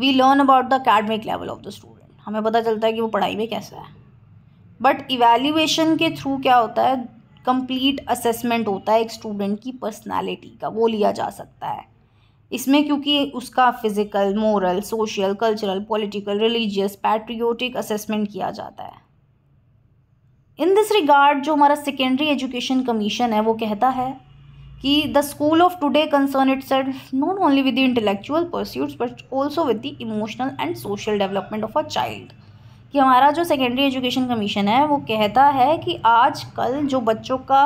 we learn about the academic level of the student हमें पता चलता है कि वो पढ़ाई में कैसा है बट इवेल्यूएशन के थ्रू क्या होता है कंप्लीट असेसमेंट होता है एक स्टूडेंट की पर्सनालिटी का वो लिया जा सकता है इसमें क्योंकि उसका physical moral social cultural political religious patriotic assessment किया जाता है इन दिस रिगार्ड जो हमारा सेकेंडरी एजुकेशन कमीशन है वो कहता है कि the school of today concern itself not only with the intellectual pursuits but also with the emotional and social development of a child कि हमारा जो सेकेंडरी एजुकेशन कमीशन है वो कहता है कि आज कल जो बच्चों का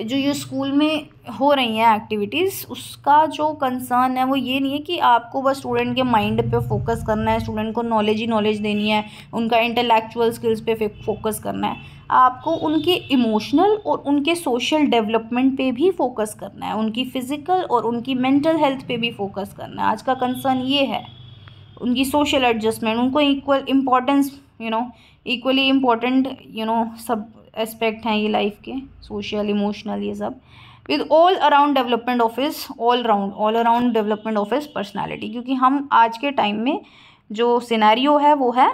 जो ये स्कूल में हो रही हैं एक्टिविटीज़ उसका जो कंसर्न है वो ये नहीं है कि आपको बस स्टूडेंट के माइंड पे फोकस करना है स्टूडेंट को नॉलेज ही नॉलेज देनी है उनका इंटेलेक्चुअल स्किल्स पे फोकस करना है आपको उनके इमोशनल और उनके सोशल डेवलपमेंट पे भी फोकस करना है उनकी फ़िज़िकल और उनकी मेंटल हेल्थ पे भी फोकस करना है आज का कंसर्न ये है उनकी सोशल एडजस्टमेंट उनको equal importance you know equally important you know सब एस्पेक्ट हैं ये लाइफ के सोशल इमोशनल ये सब with all around development of is all round all around development of is personality क्योंकि हम आज के टाइम में जो सिनेरियो है वो है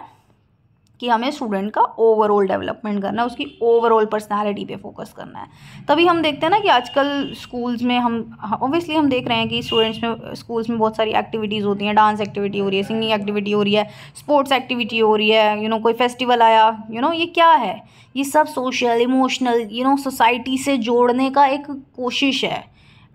कि हमें स्टूडेंट का ओवरऑल डेवलपमेंट करना है उसकी ओवरऑल पर्सनालिटी पे फोकस करना है तभी हम देखते हैं ना कि आजकल स्कूल्स में हम ऑब्वियसली हम देख रहे हैं कि स्टूडेंट्स में स्कूल्स में बहुत सारी एक्टिविटीज़ होती हैं डांस एक्टिविटी हो रही है सिंगिंग एक्टिविटी हो रही है स्पोर्ट्स एक्टिविटी हो रही है यू you नो know, कोई फेस्टिवल आया यू you नो know, ये क्या है ये सब social emotional you know society से जोड़ने का एक कोशिश है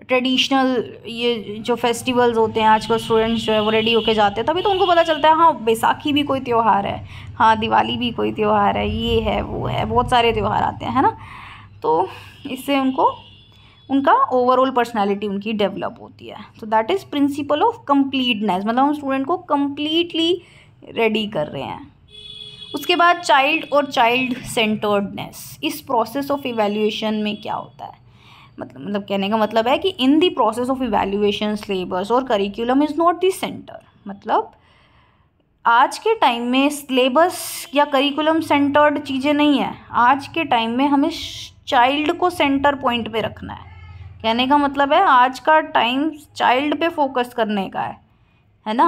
ट्रेडिशनल ये जो फेस्टिवल्स होते हैं आजकल स्टूडेंट्स जो है वो रेडी होके जाते हैं तभी तो उनको पता चलता है हाँ बैसाखी भी कोई त्यौहार है हाँ दिवाली भी कोई त्यौहार है ये है वो है बहुत सारे त्यौहार आते हैं है ना तो इससे उनको उनका ओवरऑल पर्सनैलिटी उनकी डेवलप होती है तो that is principle of completeness मतलब हम स्टूडेंट को कम्प्लीटली रेडी कर रहे हैं उसके बाद चाइल्ड और चाइल्ड सेंटर्डनेस इस प्रोसेस ऑफ इवेल्यूएशन में क्या होता है मतलब मतलब कहने का मतलब है कि in the process of evaluation syllabus और curriculum is not the centre मतलब आज के टाइम में सिलेबस या करिकुलम सेंटर्ड चीज़ें नहीं है आज के टाइम में हमें चाइल्ड को सेंटर पॉइंट पे रखना है कहने का मतलब है आज का टाइम चाइल्ड पे फोकस करने का है है ना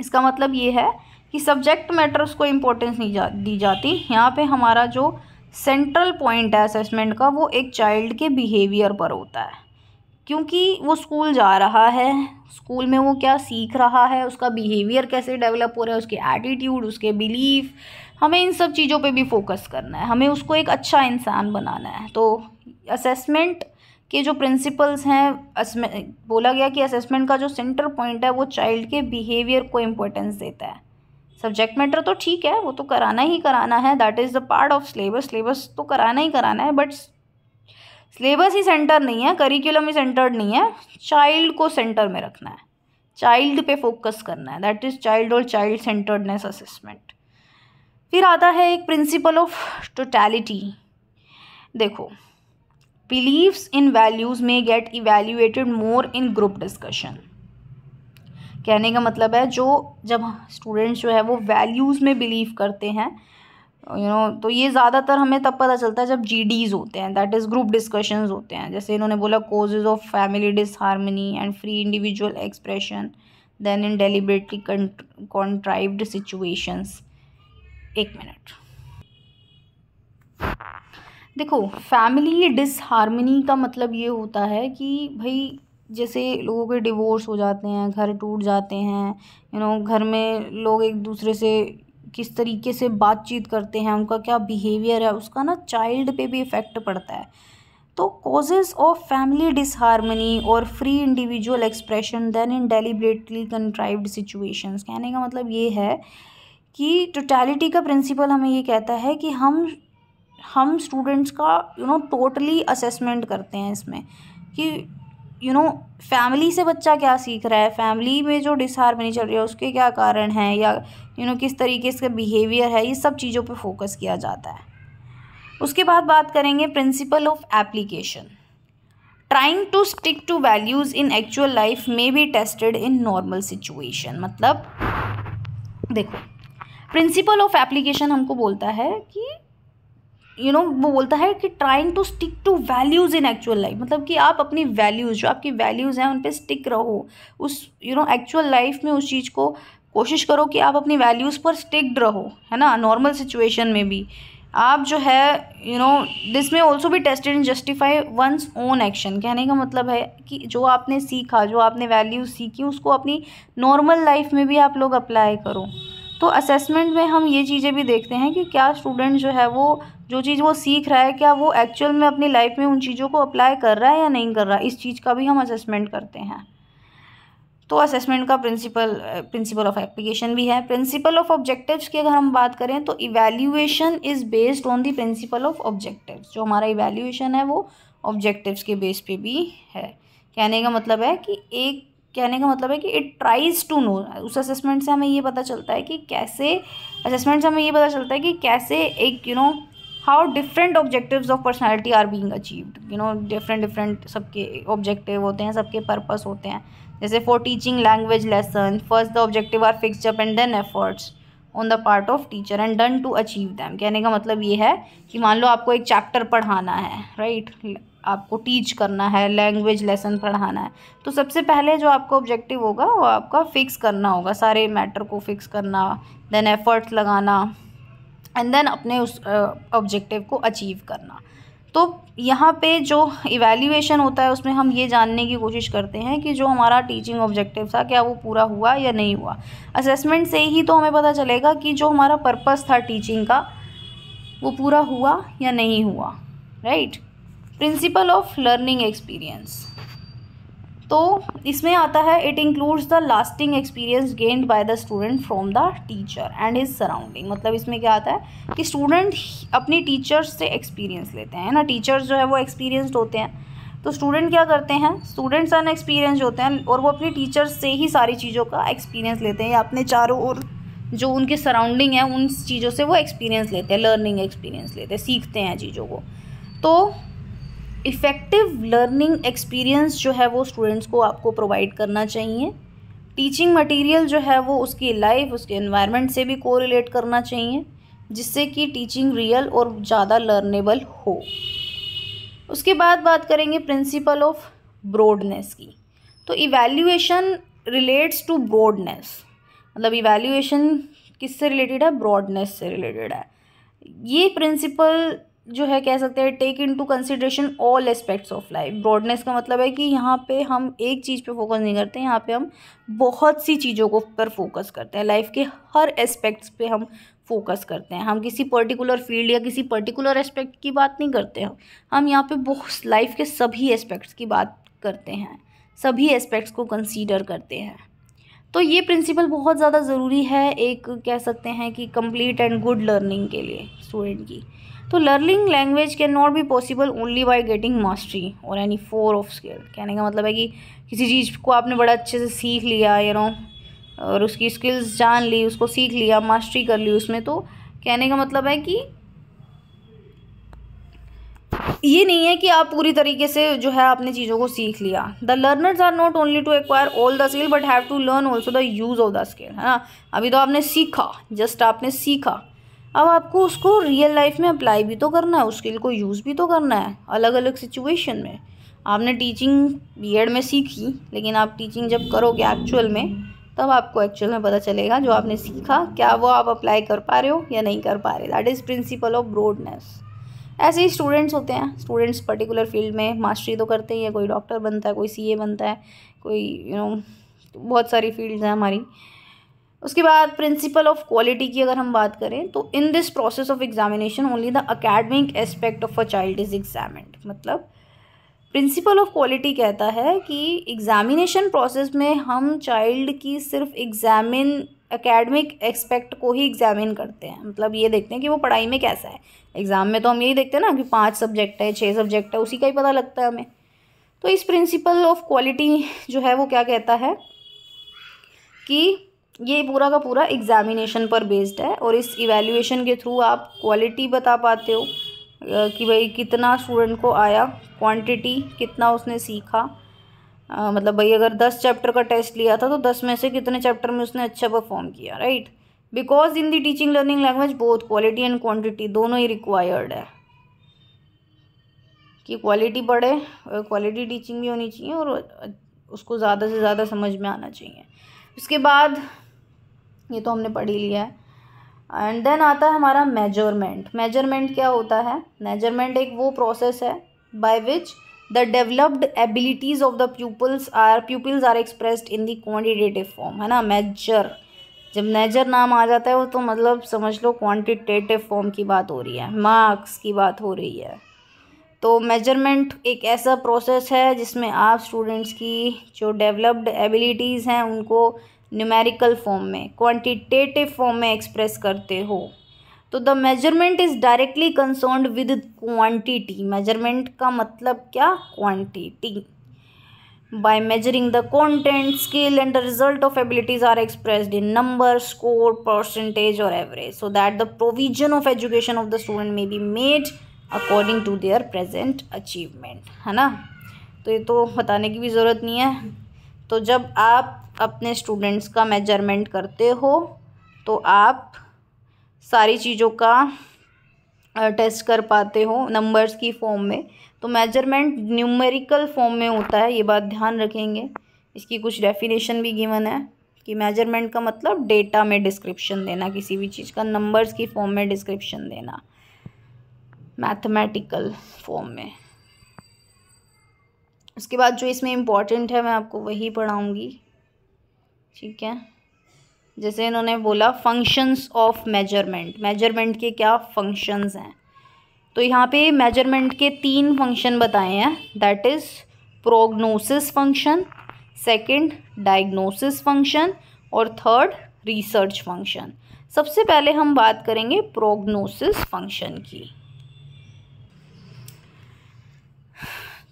इसका मतलब ये है कि सब्जेक्ट मैटर्स को इम्पोर्टेंस नहीं जा दी जाती यहाँ पे हमारा जो सेंट्रल पॉइंट है असेसमेंट का वो एक चाइल्ड के बिहेवियर पर होता है क्योंकि वो स्कूल जा रहा है स्कूल में वो क्या सीख रहा है उसका बिहेवियर कैसे डेवलप हो रहा है उसके एटीट्यूड उसके बिलीफ हमें इन सब चीज़ों पे भी फोकस करना है हमें उसको एक अच्छा इंसान बनाना है तो असेसमेंट के जो प्रिंसिपल्स हैं बोला गया कि असेसमेंट का जो सेंटर पॉइंट है वो चाइल्ड के बिहेवियर को इम्पोर्टेंस देता है सब्जेक्ट मैटर तो ठीक है वो तो कराना ही कराना है that is the part of syllabus syllabus तो कराना ही कराना है बट सिलेबस ही सेंटर नहीं है करिकुलम ही सेंटर्ड नहीं है चाइल्ड को सेंटर में रखना है चाइल्ड पे फोकस करना है दैट इज़ चाइल्ड और चाइल्ड सेंटर्डनेस असेसमेंट फिर आता है एक प्रिंसिपल ऑफ टोटैलिटी देखो बिलीव्स इन वैल्यूज़ में get evaluated more in group discussion कहने का मतलब है जो जब स्टूडेंट्स जो है वो वैल्यूज़ में बिलीव करते हैं यू you नो know, तो ये ज़्यादातर हमें तब पता चलता है जब जी होते हैं दैट इज़ ग्रुप डिस्कशंस होते हैं जैसे इन्होंने बोला causes of family disharmony and free individual expression then in deliberately contrived situations एक मिनट देखो फैमिली डिसहारमनी का मतलब ये होता है कि भाई जैसे लोगों के डिवोर्स हो जाते हैं घर टूट जाते हैं यू नो घर में लोग एक दूसरे से किस तरीके से बातचीत करते हैं उनका क्या बिहेवियर है उसका ना चाइल्ड पे भी इफ़ेक्ट पड़ता है तो कॉजेज ऑफ फैमिली डिसहारमनी और free individual expression then in deliberately contrived situations कहने का मतलब ये है कि टोटैलिटी का प्रिंसिपल हमें ये कहता है कि हम हम स्टूडेंट्स का यू नो टोटली असेसमेंट करते हैं इसमें कि यू नो फैमिली से बच्चा क्या सीख रहा है फैमिली में जो डिसहारमनी चल रही है उसके क्या कारण हैं या यू नो किस तरीके से बिहेवियर है ये सब चीज़ों पे फोकस किया जाता है उसके बाद बात करेंगे principle of application trying to stick to values in actual life may be tested in normal situation मतलब देखो प्रिंसिपल ऑफ एप्लीकेशन हमको बोलता है कि यू you नो know, वो बोलता है कि trying to stick to values in actual life मतलब कि आप अपनी वैल्यूज़ जो आपकी वैल्यूज़ हैं उन पर स्टिक रहो उस यू नो एक्चुअल लाइफ में उस चीज़ को कोशिश करो कि आप अपनी वैल्यूज़ पर स्टिक्ड रहो है ना नॉर्मल सिचुएशन में भी आप जो है यू नो दिस में ऑल्सो भी tested and justify one's own action कहने का मतलब है कि जो आपने सीखा जो आपने वैल्यूज सीखी उसको अपनी नॉर्मल लाइफ में भी आप लोग अप्लाई करो तो असेसमेंट में हम ये चीज़ें भी देखते हैं कि क्या स्टूडेंट जो है वो जो चीज़ वो सीख रहा है क्या वो एक्चुअल में अपनी लाइफ में उन चीज़ों को अप्लाई कर रहा है या नहीं कर रहा इस चीज़ का भी हम असेसमेंट करते हैं तो असेसमेंट का प्रिंसिपल प्रिंसिपल ऑफ एप्लीकेशन भी है प्रिंसिपल ऑफ ऑब्जेक्टिव्स की अगर हम बात करें तो evaluation is based on the principle of objectives जो हमारा इवेल्यूएशन है वो ऑब्जेक्टिव्स के बेस पे भी है कहने का मतलब है कि एक कहने का मतलब है कि इट ट्राइज़ टू नो उस असेसमेंट से हमें ये पता चलता है कि कैसे असेसमेंट से हमें ये पता चलता है कि कैसे एक you you know know, how different objectives of personality are being achieved you know different different सबके ऑब्जेक्टिव होते हैं सबके पर्पज होते हैं जैसे for teaching language lesson first the objective are fix fix up and then efforts on the part of teacher and done to achieve them कहने का मतलब ये है कि मान लो आपको एक चैप्टर पढ़ाना है राइट right? आपको टीच करना है लैंग्वेज लेसन पढ़ाना है तो सबसे पहले जो आपका ऑब्जेक्टिव होगा वो आपका फिक्स करना होगा सारे मैटर को फिक्स करना देन एफर्ट्स लगाना एंड देन अपने उस ऑब्जेक्टिव को अचीव करना तो यहाँ पे जो इवेल्यूएशन होता है उसमें हम ये जानने की कोशिश करते हैं कि जो हमारा टीचिंग ऑब्जेक्टिव था क्या वो पूरा हुआ या नहीं हुआ असेसमेंट से ही तो हमें पता चलेगा कि जो हमारा पर्पस था टीचिंग का वो पूरा हुआ या नहीं हुआ right principle of learning experience तो इसमें आता है it includes the lasting experience gained by the student from the teacher and is surrounding मतलब इसमें क्या आता है कि स्टूडेंट अपने टीचर्स से एक्सपीरियंस लेते हैं ना टीचर्स जो है वो एक्सपीरियंसड होते हैं तो स्टूडेंट क्या करते हैं स्टूडेंट्स अन एक्सपीरियंस होते हैं और वो अपने टीचर्स से ही सारी चीज़ों का एक्सपीरियंस लेते हैं या अपने चारों ओर जो उनके सराउंडिंग है उन चीज़ों से वो एक्सपीरियंस लेते हैं लर्निंग एक्सपीरियंस लेते हैं सीखते हैं चीज़ों को तो इफ़ेक्टिव लर्निंग एक्सपीरियंस जो है वो स्टूडेंट्स को आपको प्रोवाइड करना चाहिए टीचिंग मटेरियल जो है वो उसकी लाइफ उसके एनवायरनमेंट से भी कोरिलेट करना चाहिए जिससे कि टीचिंग रियल और ज़्यादा लर्नेबल हो उसके बाद बात करेंगे प्रिंसिपल ऑफ ब्रॉडनेस की तो इवेल्यूएशन रिलेट्स टू ब्रॉडनेस मतलब इवेल्यूएशन किससे रिलेटेड है ब्रॉडनेस से रिलेटेड है ये प्रिंसिपल जो है कह सकते हैं take into consideration all aspects of life broadness का मतलब है कि यहाँ पे हम एक चीज़ पे फोकस नहीं करते यहाँ पे हम बहुत सी चीज़ों को पर फोकस करते हैं लाइफ के हर एस्पेक्ट्स पे हम फोकस करते हैं हम किसी पर्टिकुलर फील्ड या किसी पर्टिकुलर एस्पेक्ट की बात नहीं करते हैं हम यहाँ पर बहुत लाइफ के सभी एस्पेक्ट्स की बात करते हैं सभी एस्पेक्ट्स को कंसीडर करते हैं तो ये प्रिंसिपल बहुत ज़्यादा ज़रूरी है एक कह सकते हैं कि कंप्लीट एंड गुड लर्निंग के लिए स्टूडेंट की तो learning language can not be possible only by getting mastery और एनी फोर ऑफ स्किल कहने का मतलब है कि किसी चीज़ को आपने बड़ा अच्छे से सीख लिया यू नो और उसकी स्किल्स जान ली उसको सीख लिया मास्टरी कर ली उसमें तो कहने का मतलब है कि ये नहीं है कि आप पूरी तरीके से जो है आपने चीज़ों को सीख लिया the learners are not only to acquire all the skill but have to learn also the use of the skill है ना अभी तो आपने सीखा जस्ट आपने सीखा अब आपको उसको रियल लाइफ में अप्लाई भी तो करना है उस स्किल को यूज़ भी तो करना है अलग अलग सिचुएशन में आपने टीचिंग बी में सीखी लेकिन आप टीचिंग जब करोगे एक्चुअल में तब आपको एक्चुअल में पता चलेगा जो आपने सीखा क्या वो आप अप्लाई कर पा रहे हो या नहीं कर पा रहे that is principle of broadness ऐसे ही स्टूडेंट्स होते हैं स्टूडेंट्स पर्टिकुलर फील्ड में मास्टरी तो करते ही है कोई डॉक्टर बनता है कोई सी बनता है कोई यू you नो know, बहुत सारी फील्ड्स हैं हमारी उसके बाद प्रिंसिपल ऑफ क्वालिटी की अगर हम बात करें तो in this process of examination only the academic aspect of a child is examine मतलब प्रिंसिपल ऑफ क्वालिटी कहता है कि एग्जामिनेशन प्रोसेस में हम चाइल्ड की सिर्फ एग्जामिन अकेडमिक एस्पेक्ट को ही एग्जामिन करते हैं मतलब ये देखते हैं कि वो पढ़ाई में कैसा है एग्ज़ाम में तो हम यही देखते हैं ना कि पाँच सब्जेक्ट है छः सब्जेक्ट है उसी का ही पता लगता है हमें तो इस प्रिंसिपल ऑफ क्वालिटी जो है वो क्या कहता है कि ये पूरा का पूरा एग्ज़ामिनेशन पर बेस्ड है और इस इवेल्यूएशन के थ्रू आप क्वालिटी बता पाते हो कि भाई कितना स्टूडेंट को आया क्वांटिटी कितना उसने सीखा आ, मतलब भाई अगर दस चैप्टर का टेस्ट लिया था तो दस में से कितने चैप्टर में उसने अच्छा परफॉर्म किया right because in the teaching learning language both quality and quantity दोनों ही रिक्वायर्ड है कि क्वालिटी बढ़े क्वालिटी टीचिंग भी होनी चाहिए और उसको ज़्यादा से ज़्यादा समझ में आना चाहिए उसके बाद ये तो हमने पढ़ ही लिया है एंड देन आता है हमारा मेजरमेंट मेजरमेंट क्या होता है मेजरमेंट एक वो प्रोसेस है by which the developed abilities of the peoples are peoples are expressed in the quantitative form है ना मेजर जब मेजर नाम आ जाता है वो तो मतलब समझ लो क्वान्टिटेटिव फॉर्म की बात हो रही है मार्क्स की बात हो रही है तो मेजरमेंट एक ऐसा प्रोसेस है जिसमें आप स्टूडेंट्स की जो डेवलप्ड एबिलिटीज़ हैं उनको न्यूमेरिकल फॉर्म में क्वांटिटेटिव फॉर्म में एक्सप्रेस करते हो तो the measurement is directly concern with quantity measurement का मतलब क्या quantity by measuring the content skill and the result of abilities are expressed in number score percentage और average so that the provision of education of the student may be made according to their present achievement है ना तो ये तो बताने की भी ज़रूरत नहीं है तो जब आप अपने स्टूडेंट्स का मेजरमेंट करते हो तो आप सारी चीज़ों का टेस्ट कर पाते हो नंबर्स की फॉर्म में तो मेजरमेंट न्यूमेरिकल फॉर्म में होता है ये बात ध्यान रखेंगे इसकी कुछ डेफिनेशन भी गिवन है कि मेजरमेंट का मतलब डेटा में डिस्क्रिप्शन देना किसी भी चीज़ का नंबर्स की फॉर्म में डिस्क्रिप्शन देना मैथमेटिकल फॉर्म में उसके बाद जो इसमें इम्पॉर्टेंट है मैं आपको वही पढ़ाऊँगी ठीक है जैसे इन्होंने बोला फंक्शंस ऑफ मेजरमेंट मेजरमेंट के क्या फंक्शंस हैं तो यहाँ पे मेजरमेंट के तीन फंक्शन बताए हैं that is prognosis function second diagnosis function और थर्ड रिसर्च फंक्शन सबसे पहले हम बात करेंगे प्रोग्नोसिस फंक्शन की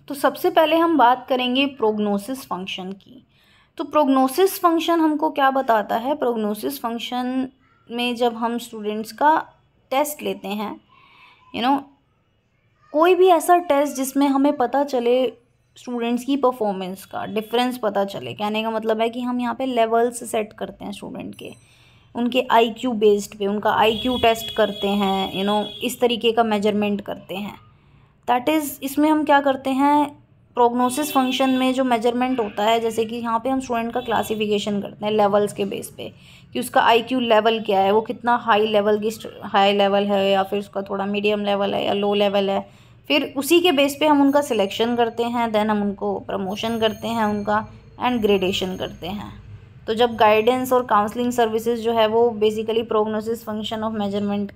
तो सबसे पहले हम बात करेंगे प्रोग्नोसिस फंक्शन की तो प्रोग्नोसिस फंक्शन हमको क्या बताता है प्रोग्नोसिस फंक्शन में जब हम स्टूडेंट्स का टेस्ट लेते हैं यू you नो know, कोई भी ऐसा टेस्ट जिसमें हमें पता चले स्टूडेंट्स की परफॉर्मेंस का डिफरेंस पता चले कहने का मतलब है कि हम यहाँ पे लेवल्स सेट करते हैं स्टूडेंट के उनके आईक्यू बेस्ड पे उनका आईक्यू टेस्ट करते हैं यू you नो know, इस तरीके का मेजरमेंट करते हैं दैट इज़ इसमें हम क्या करते हैं प्रोग्नोसिस फंक्शन में जो मेजरमेंट होता है जैसे कि यहाँ पे हम स्टूडेंट का क्लासिफिकेशन करते हैं लेवल्स के बेस पे कि उसका आईक्यू लेवल क्या है वो कितना हाई लेवल की हाई लेवल है या फिर उसका थोड़ा मीडियम लेवल है या लो लेवल है फिर उसी के बेस पे हम उनका सिलेक्शन करते हैं देन हम उनको प्रमोशन करते हैं उनका एंड ग्रेडेशन करते हैं तो जब गाइडेंस और काउंसलिंग सर्विसेज जो है वो basically prognosis function of measurement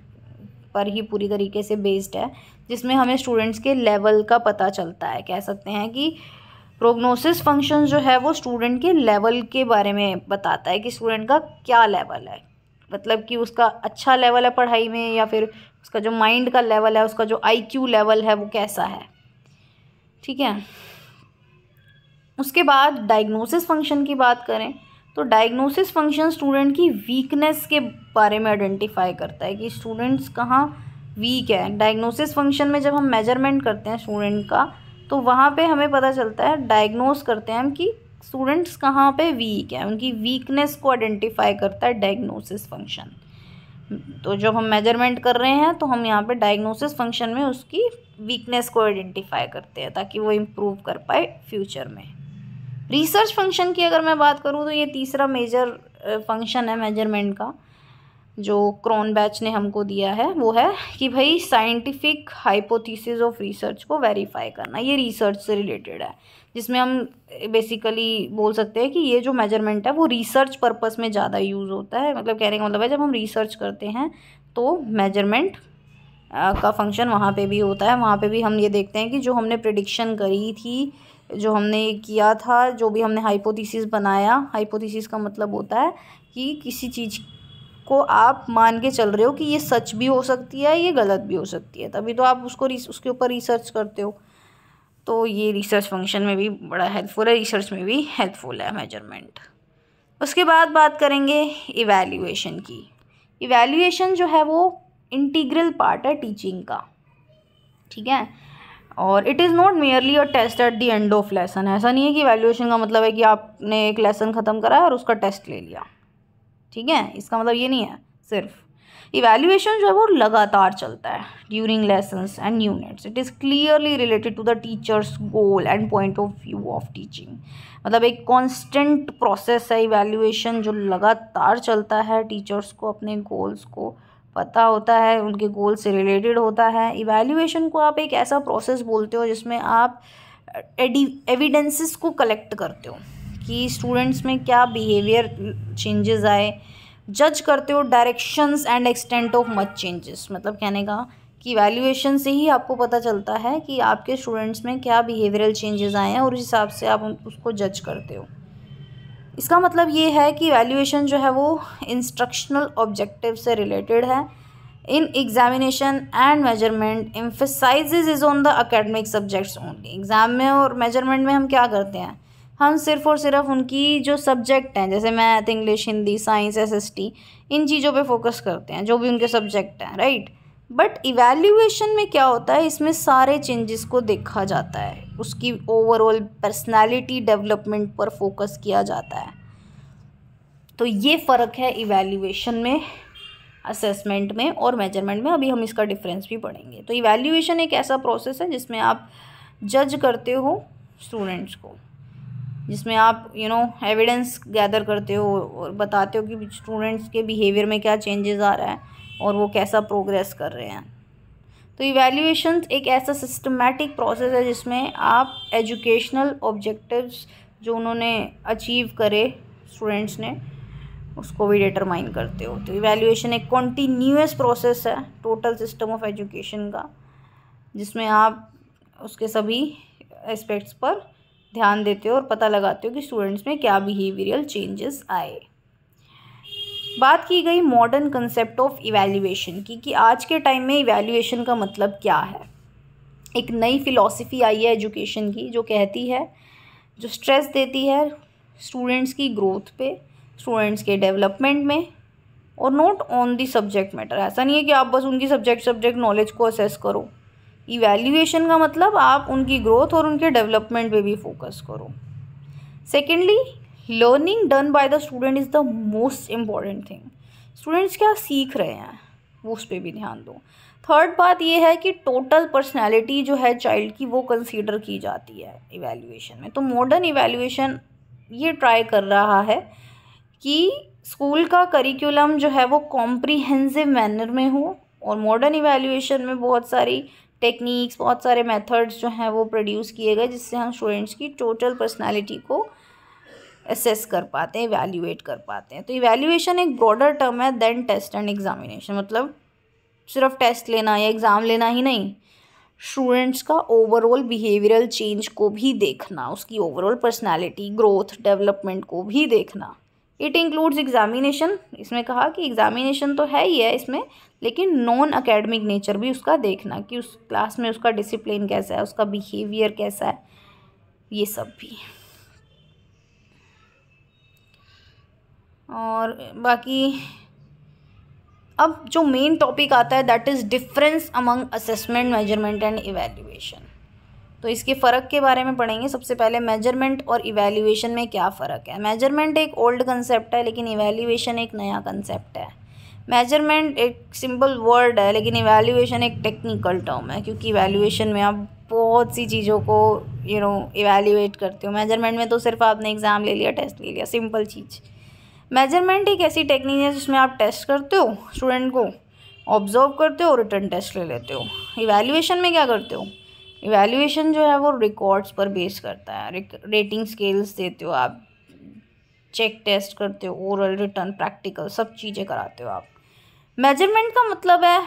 पर ही पूरी तरीके से बेस्ड है जिसमें हमें स्टूडेंट्स के लेवल का पता चलता है कह सकते हैं कि प्रोग्नोसिस फंक्शन जो है वो स्टूडेंट के लेवल के बारे में बताता है कि स्टूडेंट का क्या लेवल है मतलब कि उसका अच्छा लेवल है पढ़ाई में या फिर उसका जो माइंड का लेवल है उसका जो आईक्यू लेवल है वो कैसा है ठीक है उसके बाद डायग्नोसिस फंक्शन की बात करें तो डायग्नोसिस फंक्शन स्टूडेंट की वीकनेस के बारे में आइडेंटिफाई करता है कि स्टूडेंट्स कहाँ वीक है डायग्नोसिस फंक्शन में जब हम मेजरमेंट करते हैं स्टूडेंट का तो वहाँ पे हमें पता चलता है डायग्नोस करते हैं हम कि स्टूडेंट्स कहाँ पे वीक है उनकी वीकनेस को आइडेंटिफाई करता है डायग्नोसिस फंक्शन तो जब हम मेजरमेंट कर रहे हैं तो हम यहाँ पे डायग्नोसिस फंक्शन में उसकी वीकनेस को आइडेंटिफाई करते हैं ताकि वो इम्प्रूव कर पाए फ्यूचर में रिसर्च फंक्शन की अगर मैं बात करूँ तो ये तीसरा मेजर फंक्शन है मेजरमेंट का जो क्रॉन बैच ने हमको दिया है वो है कि भाई साइंटिफिक हाइपोथीसिस ऑफ रिसर्च को वेरीफाई करना ये रिसर्च से रिलेटेड है जिसमें हम बेसिकली बोल सकते हैं कि ये जो मेजरमेंट है वो रिसर्च पर्पस में ज़्यादा यूज़ होता है मतलब कह रहे हैं मतलब है जब हम रिसर्च करते हैं तो मेजरमेंट का फंक्शन वहाँ पे भी होता है वहाँ पे भी हम ये देखते हैं कि जो हमने प्रडिक्शन करी थी जो हमने किया था जो भी हमने हाइपोथीसिस बनाया हाइपोथीसिस का मतलब होता है कि किसी चीज़ को आप मान के चल रहे हो कि ये सच भी हो सकती है ये गलत भी हो सकती है तभी तो आप उसको उसके ऊपर रिसर्च करते हो तो ये रिसर्च फंक्शन में भी बड़ा हेल्पफुल है रिसर्च में भी हेल्पफुल है मेजरमेंट उसके बाद बात करेंगे इवेल्यूएशन की इवेल्यूएशन जो है वो इंटीग्रल पार्ट है टीचिंग का ठीक है और it is not merely a test at the end of lesson ऐसा नहीं है कि वैल्यूएशन का मतलब है कि आपने एक लेसन ख़त्म करा और उसका टेस्ट ले लिया ठीक है इसका मतलब ये नहीं है सिर्फ इवेल्यूएशन जो है वो लगातार चलता है during lesson and units it is clearly related to the teachers goal and point of view of teaching मतलब एक कॉन्स्टेंट प्रोसेस है इवेल्यूएशन जो लगातार चलता है टीचर्स को अपने गोल्स को पता होता है उनके गोल से रिलेटेड होता है इवेल्यूएशन को आप एक ऐसा प्रोसेस बोलते हो जिसमें आप एविडेंसेस को कलेक्ट करते हो कि स्टूडेंट्स में क्या बिहेवियर चेंजेस आए जज करते हो directions and extent of much changes मतलब कहने का कि वैल्यूएशन से ही आपको पता चलता है कि आपके स्टूडेंट्स में क्या बिहेवियरल चेंजेस आए हैं और उस हिसाब से आप उसको जज करते हो इसका मतलब ये है कि वैल्यूएशन जो है वो इंस्ट्रक्शनल ऑब्जेक्टिव से रिलेटेड है in examination and measurement emphasizes is on the academic subjects only exam में और मेजरमेंट में हम क्या करते हैं हम सिर्फ और सिर्फ उनकी जो सब्जेक्ट हैं जैसे math English Hindi science SST इन चीज़ों पे फोकस करते हैं जो भी उनके सब्जेक्ट हैं राइट बट इवेल्यूएशन में क्या होता है इसमें सारे चेंजेस को देखा जाता है उसकी ओवरऑल पर्सनालिटी डेवलपमेंट पर फोकस किया जाता है तो ये फ़र्क है इवेल्यूएशन में असेसमेंट में और मेजरमेंट में अभी हम इसका डिफरेंस भी पढ़ेंगे तो इवेल्यूएशन एक ऐसा प्रोसेस है जिसमें आप जज करते हो स्टूडेंट्स को जिसमें आप यू नो एविडेंस गैदर करते हो और बताते हो कि स्टूडेंट्स के बिहेवियर में क्या चेंजेस आ रहा है और वो कैसा प्रोग्रेस कर रहे हैं तो इवेल्यूशन एक ऐसा सिस्टमेटिक प्रोसेस है जिसमें आप एजुकेशनल ऑब्जेक्टिव्स जो उन्होंने अचीव करे स्टूडेंट्स ने उसको भी डिटरमाइन करते हो तो इवेल्यूशन एक कॉन्टीन्यूस प्रोसेस है टोटल सिस्टम ऑफ एजुकेशन का जिसमें आप उसके सभी एस्पेक्ट्स पर ध्यान देते हो और पता लगाते हो कि स्टूडेंट्स में क्या बिहेवियरल चेंजेस आए बात की गई मॉडर्न कंसेप्ट ऑफ इवेल्यूएशन की कि आज के टाइम में इवेल्यूएशन का मतलब क्या है एक नई फिलॉसफी आई है एजुकेशन की जो कहती है जो स्ट्रेस देती है स्टूडेंट्स की ग्रोथ पे स्टूडेंट्स के डेवलपमेंट में और not on the subject matter ऐसा नहीं है कि आप बस उनकी सब्जेक्ट सब्जेक्ट नॉलेज को असेस करो इवेल्यूएशन का मतलब आप उनकी ग्रोथ और उनके डेवलपमेंट पे भी फोकस करो secondly learning done by the student is the most important thing students क्या सीख रहे हैं वो उस पर भी ध्यान दो थर्ड बात ये है कि टोटल पर्सनैलिटी जो है चाइल्ड की वो कंसिडर की जाती है इवेल्यूएशन में तो मॉडर्न इवेल्यूएशन ये ट्राई कर रहा है कि स्कूल का करिकुलम जो है वो कॉम्प्रीहेंसिव मैनर में हो और मॉडर्न इवेल्यूएशन में बहुत सारी टेक्निक्स बहुत सारे मेथड्स जो हैं वो प्रोड्यूस किए गए जिससे हम स्टूडेंट्स की टोटल पर्सनैलिटी को असेस कर पाते हैं वैल्यूएट कर पाते हैं तो इवेल्यूएशन एक ब्रॉडर टर्म है देन टेस्ट एंड एग्जामिनेशन मतलब सिर्फ टेस्ट लेना या एग्ज़ाम लेना ही नहीं स्टूडेंट्स का ओवरऑल बिहेवियरल चेंज को भी देखना उसकी ओवरऑल पर्सनालिटी ग्रोथ डेवलपमेंट को भी देखना इट इंक्लूड्स एग्जामिनेशन इसमें कहा कि एग्जामिनेशन तो है ही है इसमें लेकिन नॉन अकेडमिक नेचर भी उसका देखना कि उस क्लास में उसका डिसिप्लिन कैसा है उसका बिहेवियर कैसा है ये सब भी और बाकी अब जो मेन टॉपिक आता है that is difference among assessment measurement and evaluation तो इसके फ़र्क के बारे में पढ़ेंगे सबसे पहले मेजरमेंट और इवेल्यूएशन में क्या फ़र्क है मेजरमेंट एक ओल्ड कंसेप्ट है लेकिन इवेल्यूएशन एक नया कंसेप्ट है मेजरमेंट एक सिंपल वर्ड है लेकिन इवेल्यूएशन एक टेक्निकल टर्म है क्योंकि इवेल्यूएशन में आप बहुत सी चीज़ों को यू नो इवेल्यूएट करते हो मेजरमेंट में तो सिर्फ आपने एग्ज़ाम ले लिया टेस्ट ले लिया सिंपल चीज़ मेजरमेंट एक ऐसी टेक्निक है जिसमें आप टेस्ट करते हो स्टूडेंट को ऑब्जर्व करते हो रिटर्न टेस्ट ले लेते हो इवेल्युएशन में क्या करते हो इवेल्युएशन जो है वो रिकॉर्ड्स पर बेस करता है रेटिंग स्केल्स देते हो आप चेक टेस्ट करते हो ओरल रिटर्न प्रैक्टिकल सब चीज़ें कराते हो आप मेजरमेंट का मतलब है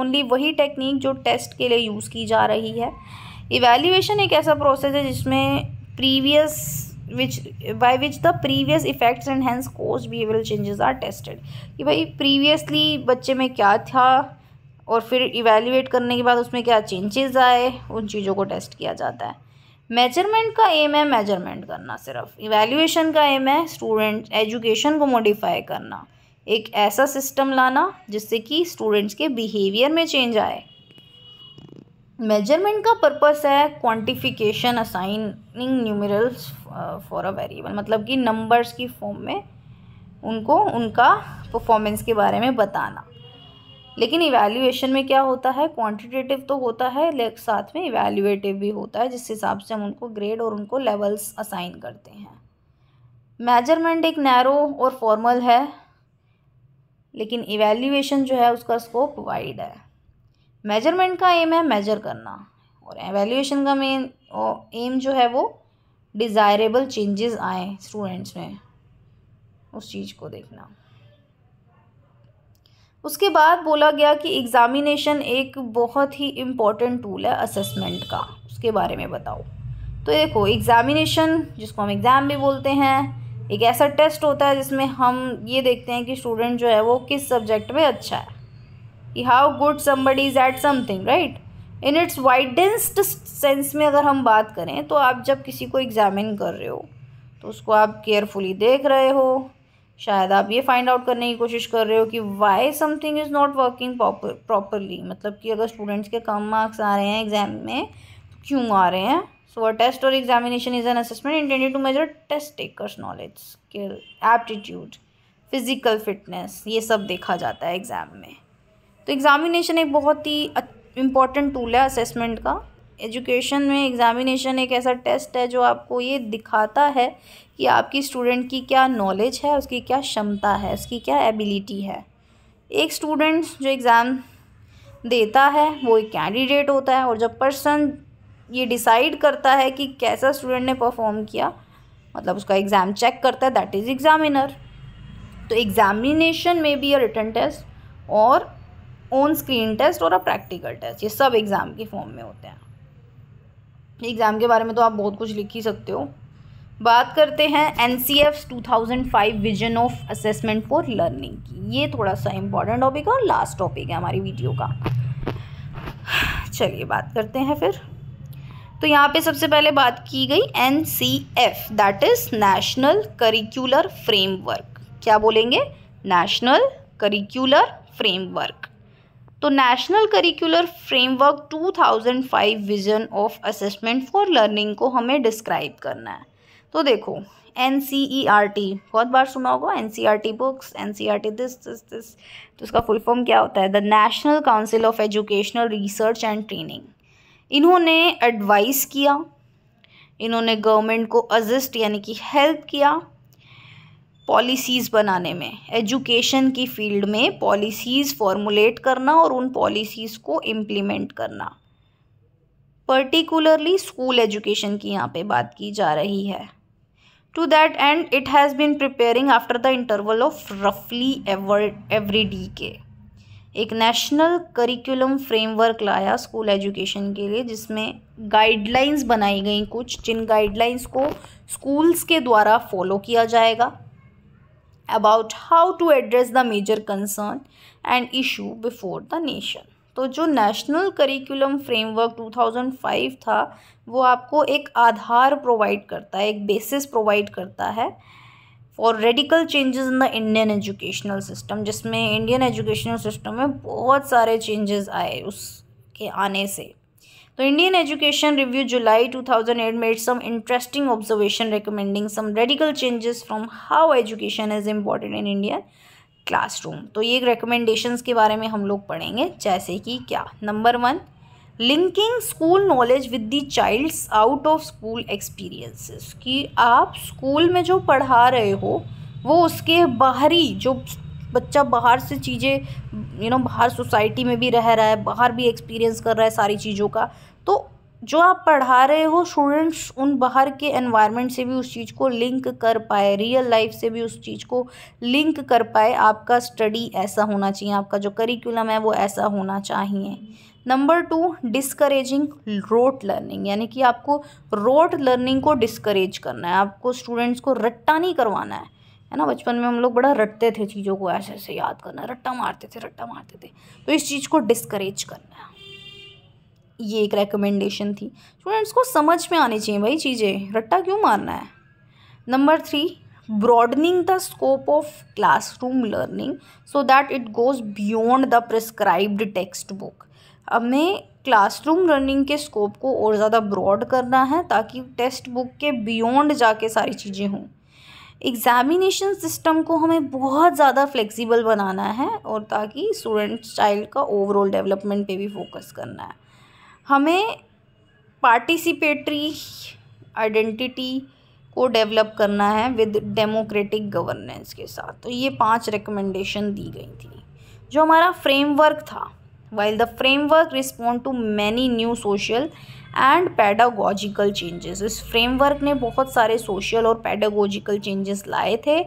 ओनली वही टेक्निक जो टेस्ट के लिए यूज़ की जा रही है इवेल्युएशन एक ऐसा प्रोसेस है जिसमें previous which by which the previous effects and hence caused behaviour changes are tested कि भाई प्रीवियसली बच्चे में क्या था और फिर इवेल्यूएट करने के बाद उसमें क्या चेंजेस आए उन चीज़ों को टेस्ट किया जाता है मेजरमेंट का एम है मेजरमेंट करना सिर्फ इवेल्यूएशन का एम है स्टूडेंट एजुकेशन को मॉडिफाई करना एक ऐसा सिस्टम लाना जिससे कि स्टूडेंट्स के बिहेवियर में चेंज आए मेजरमेंट का पर्पस है quantification assigning numerals for a variable मतलब कि नंबर्स की फॉर्म में उनको उनका परफॉर्मेंस के बारे में बताना लेकिन इवेल्यूएशन में क्या होता है क्वांटिटेटिव तो होता है लेकिन साथ में इवेल्यूएटिव भी होता है जिस हिसाब से हम उनको ग्रेड और उनको लेवल्स असाइन करते हैं मेजरमेंट एक नैरो और फॉर्मल है लेकिन इवेल्यूएशन जो है उसका स्कोप वाइड है मेजरमेंट का एम है मेजर करना और एवेल्यूशन का मेन एम जो है वो डिज़ायरेबल चेंजेस आए स्टूडेंट्स में उस चीज़ को देखना उसके बाद बोला गया कि एग्ज़ामिनेशन एक बहुत ही इम्पॉर्टेंट टूल है असेसमेंट का उसके बारे में बताओ तो देखो एग्ज़ामिनेशन जिसको हम एग्ज़ाम भी बोलते हैं एक ऐसा टेस्ट होता है जिसमें हम ये देखते हैं कि स्टूडेंट जो है वो किस सब्जेक्ट में अच्छा है how good somebody is at something right in its widened sense में अगर हम बात करें तो आप जब किसी को एग्जामिन कर रहे हो तो उसको आप केयरफुली देख रहे हो शायद आप ये फाइंड आउट करने की कोशिश कर रहे हो कि why something is not working properly मतलब कि अगर स्टूडेंट्स के कम मार्क्स आ रहे हैं एग्जाम में तो क्यों आ रहे हैं सो अ टेस्ट और examination is an assessment intended to measure test takers knowledge skill aptitude physical fitness ये सब देखा जाता है एग्ज़ाम में तो एग्ज़ामिनेशन एक बहुत ही इम्पॉर्टेंट टूल है असेसमेंट का एजुकेशन में एग्ज़ामिनेशन एक ऐसा टेस्ट है जो आपको ये दिखाता है कि आपकी स्टूडेंट की क्या नॉलेज है उसकी क्या क्षमता है उसकी क्या एबिलिटी है एक स्टूडेंट जो एग्ज़ाम देता है वो एक कैंडिडेट होता है और जब पर्सन ये डिसाइड करता है कि कैसा स्टूडेंट ने परफॉर्म किया मतलब उसका एग्ज़ाम चेक करता है दैट इज़ एग्ज़ामिनर तो एग्ज़ामिनेशन में बी अ रिटर्न टेस्ट और ऑन स्क्रीन टेस्ट और अ प्रैक्टिकल टेस्ट ये सब एग्ज़ाम के फॉर्म में होते हैं एग्ज़ाम के बारे में तो आप बहुत कुछ लिख ही सकते हो बात करते हैं N C F two thousand five vision of assessment for learning की ये थोड़ा सा इम्पॉर्टेंट टॉपिक है और लास्ट टॉपिक है हमारी वीडियो का चलिए बात करते हैं फिर तो यहाँ पे सबसे पहले बात की गई N C F that is national curricular framework क्या बोलेंगे नेशनल करिकुलर फ्रेमवर्क तो national curricular framework 2005 vision of assessment for learning को हमें डिस्क्राइब करना है तो देखो N C E R T बहुत बार सुना होगा N C R T books N C R T this this this तो उसका फुल फॉर्म क्या होता है the national council of educational research and training इन्होंने एडवाइस किया इन्होंने गवर्नमेंट को असिस्ट यानी कि हेल्प किया पॉलिसीज़ बनाने में एजुकेशन की फील्ड में पॉलिसीज़ फॉर्मुलेट करना और उन पॉलिसीज़ को इम्प्लीमेंट करना पर्टिकुलरली स्कूल एजुकेशन की यहाँ पे बात की जा रही है to that and it has been preparing after the interval of रफली एवर एवरी डी के एक नेशनल करिकुलम फ्रेमवर्क लाया स्कूल एजुकेशन के लिए जिसमें गाइडलाइंस बनाई गई कुछ जिन गाइडलाइंस को स्कूल्स के द्वारा फॉलो किया जाएगा about how to address the major concern and issue before the nation तो जो नेशनल करिकुलम फ्रेमवर्क 2005 था वो आपको एक आधार प्रोवाइड करता है एक बेसिस प्रोवाइड करता है for radical changes in the Indian educational system जिसमें इंडियन एजुकेशनल सिस्टम में बहुत सारे चेंजेस आए उसके आने से तो Indian education review July 2008 made some interesting observation recommending some radical changes from how education is important in Indian classroom तो ये रिकमेंडेशंस के बारे में हम लोग पढ़ेंगे जैसे कि क्या number one linking school knowledge with the child's out of school experiences कि आप स्कूल में जो पढ़ा रहे हो वो उसके बाहरी जो बच्चा बाहर से चीज़ें यू नो बाहर सोसाइटी में भी रह रहा है बाहर भी एक्सपीरियंस कर रहा है सारी चीज़ों का तो जो आप पढ़ा रहे हो स्टूडेंट्स उन बाहर के एनवायरनमेंट से भी उस चीज़ को लिंक कर पाए रियल लाइफ से भी उस चीज़ को लिंक कर पाए आपका स्टडी ऐसा होना चाहिए आपका जो करिकुलम है वो ऐसा होना चाहिए number two discouraging rote learning यानी कि आपको रोट लर्निंग को डिस्करेज करना है आपको स्टूडेंट्स को रट्टा नहीं करवाना है है ना बचपन में हम लोग बड़ा रटते थे चीज़ों को ऐसे ऐसे याद करना रट्टा मारते थे रट्टा मारते थे तो इस चीज़ को डिस्करेज करना है ये एक रिकमेंडेशन थी स्टूडेंट्स को समझ में आनी चाहिए भाई चीज़ें रट्टा क्यों मारना है number three broadening broadening the scope of classroom learning so that it goes beyond the prescribed textbook हमें क्लासरूम लर्निंग के स्कोप को और ज़्यादा ब्रॉड करना है ताकि टेक्स्ट बुक के बियॉन्ड जाके सारी चीज़ें हों एग्ज़ामिनेशन सिस्टम को हमें बहुत ज़्यादा फ्लेक्सिबल बनाना है और ताकि स्टूडेंट चाइल्ड का ओवरऑल डेवलपमेंट पे भी फोकस करना है हमें पार्टिसिपेटरी आइडेंटिटी को डेवलप करना है विद डेमोक्रेटिक गवर्नेंस के साथ तो ये पांच रिकमेंडेशन दी गई थी जो हमारा फ्रेमवर्क था while the framework respond to many new social and pedagogical changes इस फ्रेमवर्क ने बहुत सारे सोशल और पैडागोजिकल चेंजेस लाए थे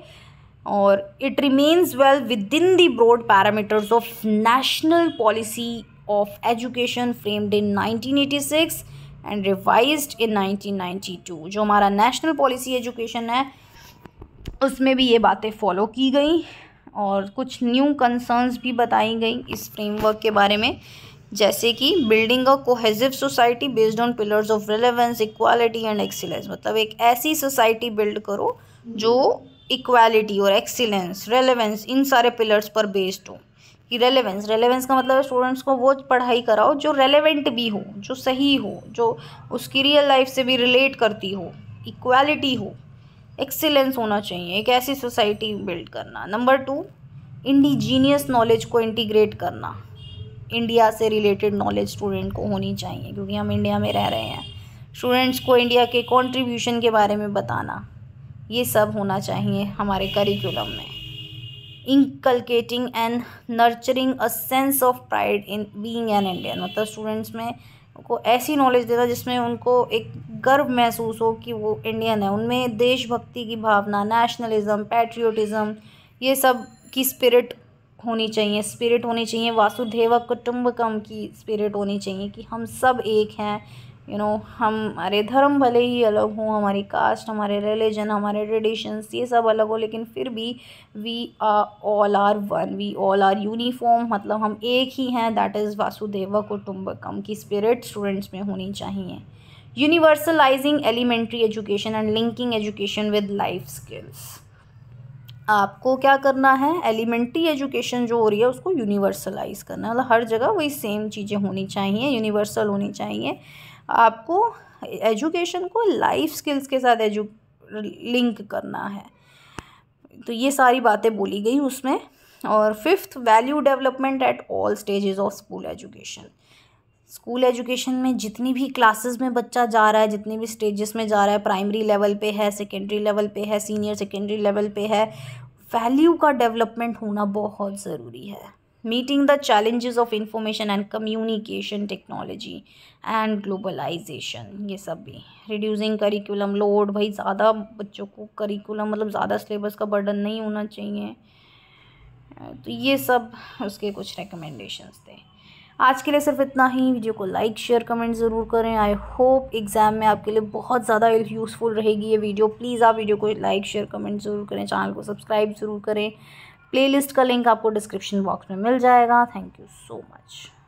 और it remains well within the broad parameters of national policy of education framed in 1986 and revise in 1992 जो हमारा नेशनल पॉलिसी एजुकेशन है उसमें भी ये बातें फॉलो की गई और कुछ न्यू कंसर्न्स भी बताई गई इस फ्रेमवर्क के बारे में जैसे कि building a cohesive society based on pillars of relevance equality and excellence मतलब एक ऐसी सोसाइटी बिल्ड करो जो इक्वालिटी और एक्सीलेंस रेलेवेंस इन सारे पिलर्स पर बेस्ड हो कि रेलेवेंस रेलेवेंस का मतलब स्टूडेंट्स को वो पढ़ाई कराओ जो रेलेवेंट भी हो जो सही हो जो उसकी रियल लाइफ से भी रिलेट करती हो इक्वालिटी हो एक्सीलेंस होना चाहिए एक ऐसी सोसाइटी बिल्ड करना नंबर टू इंडिजीनियस नॉलेज को इंटीग्रेट करना इंडिया से रिलेटेड नॉलेज स्टूडेंट को होनी चाहिए क्योंकि हम इंडिया में रह रहे हैं स्टूडेंट्स को इंडिया के कंट्रीब्यूशन के बारे में बताना ये सब होना चाहिए हमारे करिकुलम में inculcating and nurturing a sense of pride in being an Indian मतलब स्टूडेंट्स में को ऐसी नॉलेज देना जिसमें उनको एक गर्व महसूस हो कि वो इंडियन है उनमें देशभक्ति की भावना नेशनलिज़म पैट्रियोटिज़म ये सब की स्पिरिट होनी चाहिए स्पिरिट होनी चाहिए वासुदेव कुटुम्बकम की स्पिरिट होनी चाहिए कि हम सब एक हैं यू you नो know, हमारे धर्म भले ही अलग हों हमारी कास्ट हमारे रिलीजन हमारे ट्रेडिशंस ये सब अलग हो लेकिन फिर भी we are all are one we all are uniform मतलब हम एक ही हैं दैट इज़ वासुदेव कुटुम्बकम की स्पिरिट स्टूडेंट्स में होनी चाहिए universalizing elementary education and linking education with life skills आपको क्या करना है एलिमेंट्री एजुकेशन जो हो रही है उसको यूनिवर्सलाइज करना मतलब हर जगह वही सेम चीज़ें होनी चाहिए यूनिवर्सल होनी चाहिए आपको एजुकेशन को लाइफ स्किल्स के साथ एजु लिंक करना है तो ये सारी बातें बोली गई उसमें और fifth value development at all stages of school education school education में जितनी भी क्लासेस में बच्चा जा रहा है जितनी भी स्टेजेस में जा रहा है प्राइमरी लेवल पे है सेकेंडरी लेवल पे है सीनियर सेकेंडरी लेवल पे है वैल्यू का डेवलपमेंट होना बहुत ज़रूरी है meeting the challenges of information and communication technology and globalization ये सब भी रिड्यूजिंग करिकुलम लोड भाई ज़्यादा बच्चों को करिकुलम मतलब ज़्यादा सिलेबस का बर्डन नहीं होना चाहिए तो ये सब उसके कुछ रिकमेंडेशंस थे आज के लिए सिर्फ इतना ही वीडियो को लाइक शेयर कमेंट ज़रूर करें आई होप एग्ज़ाम में आपके लिए बहुत ज़्यादा यूज़फुल रहेगी ये वीडियो प्लीज़ आप वीडियो को लाइक शेयर कमेंट ज़रूर करें चैनल को सब्सक्राइब ज़रूर करें प्लेलिस्ट का लिंक आपको डिस्क्रिप्शन बॉक्स में मिल जाएगा थैंक यू सो मच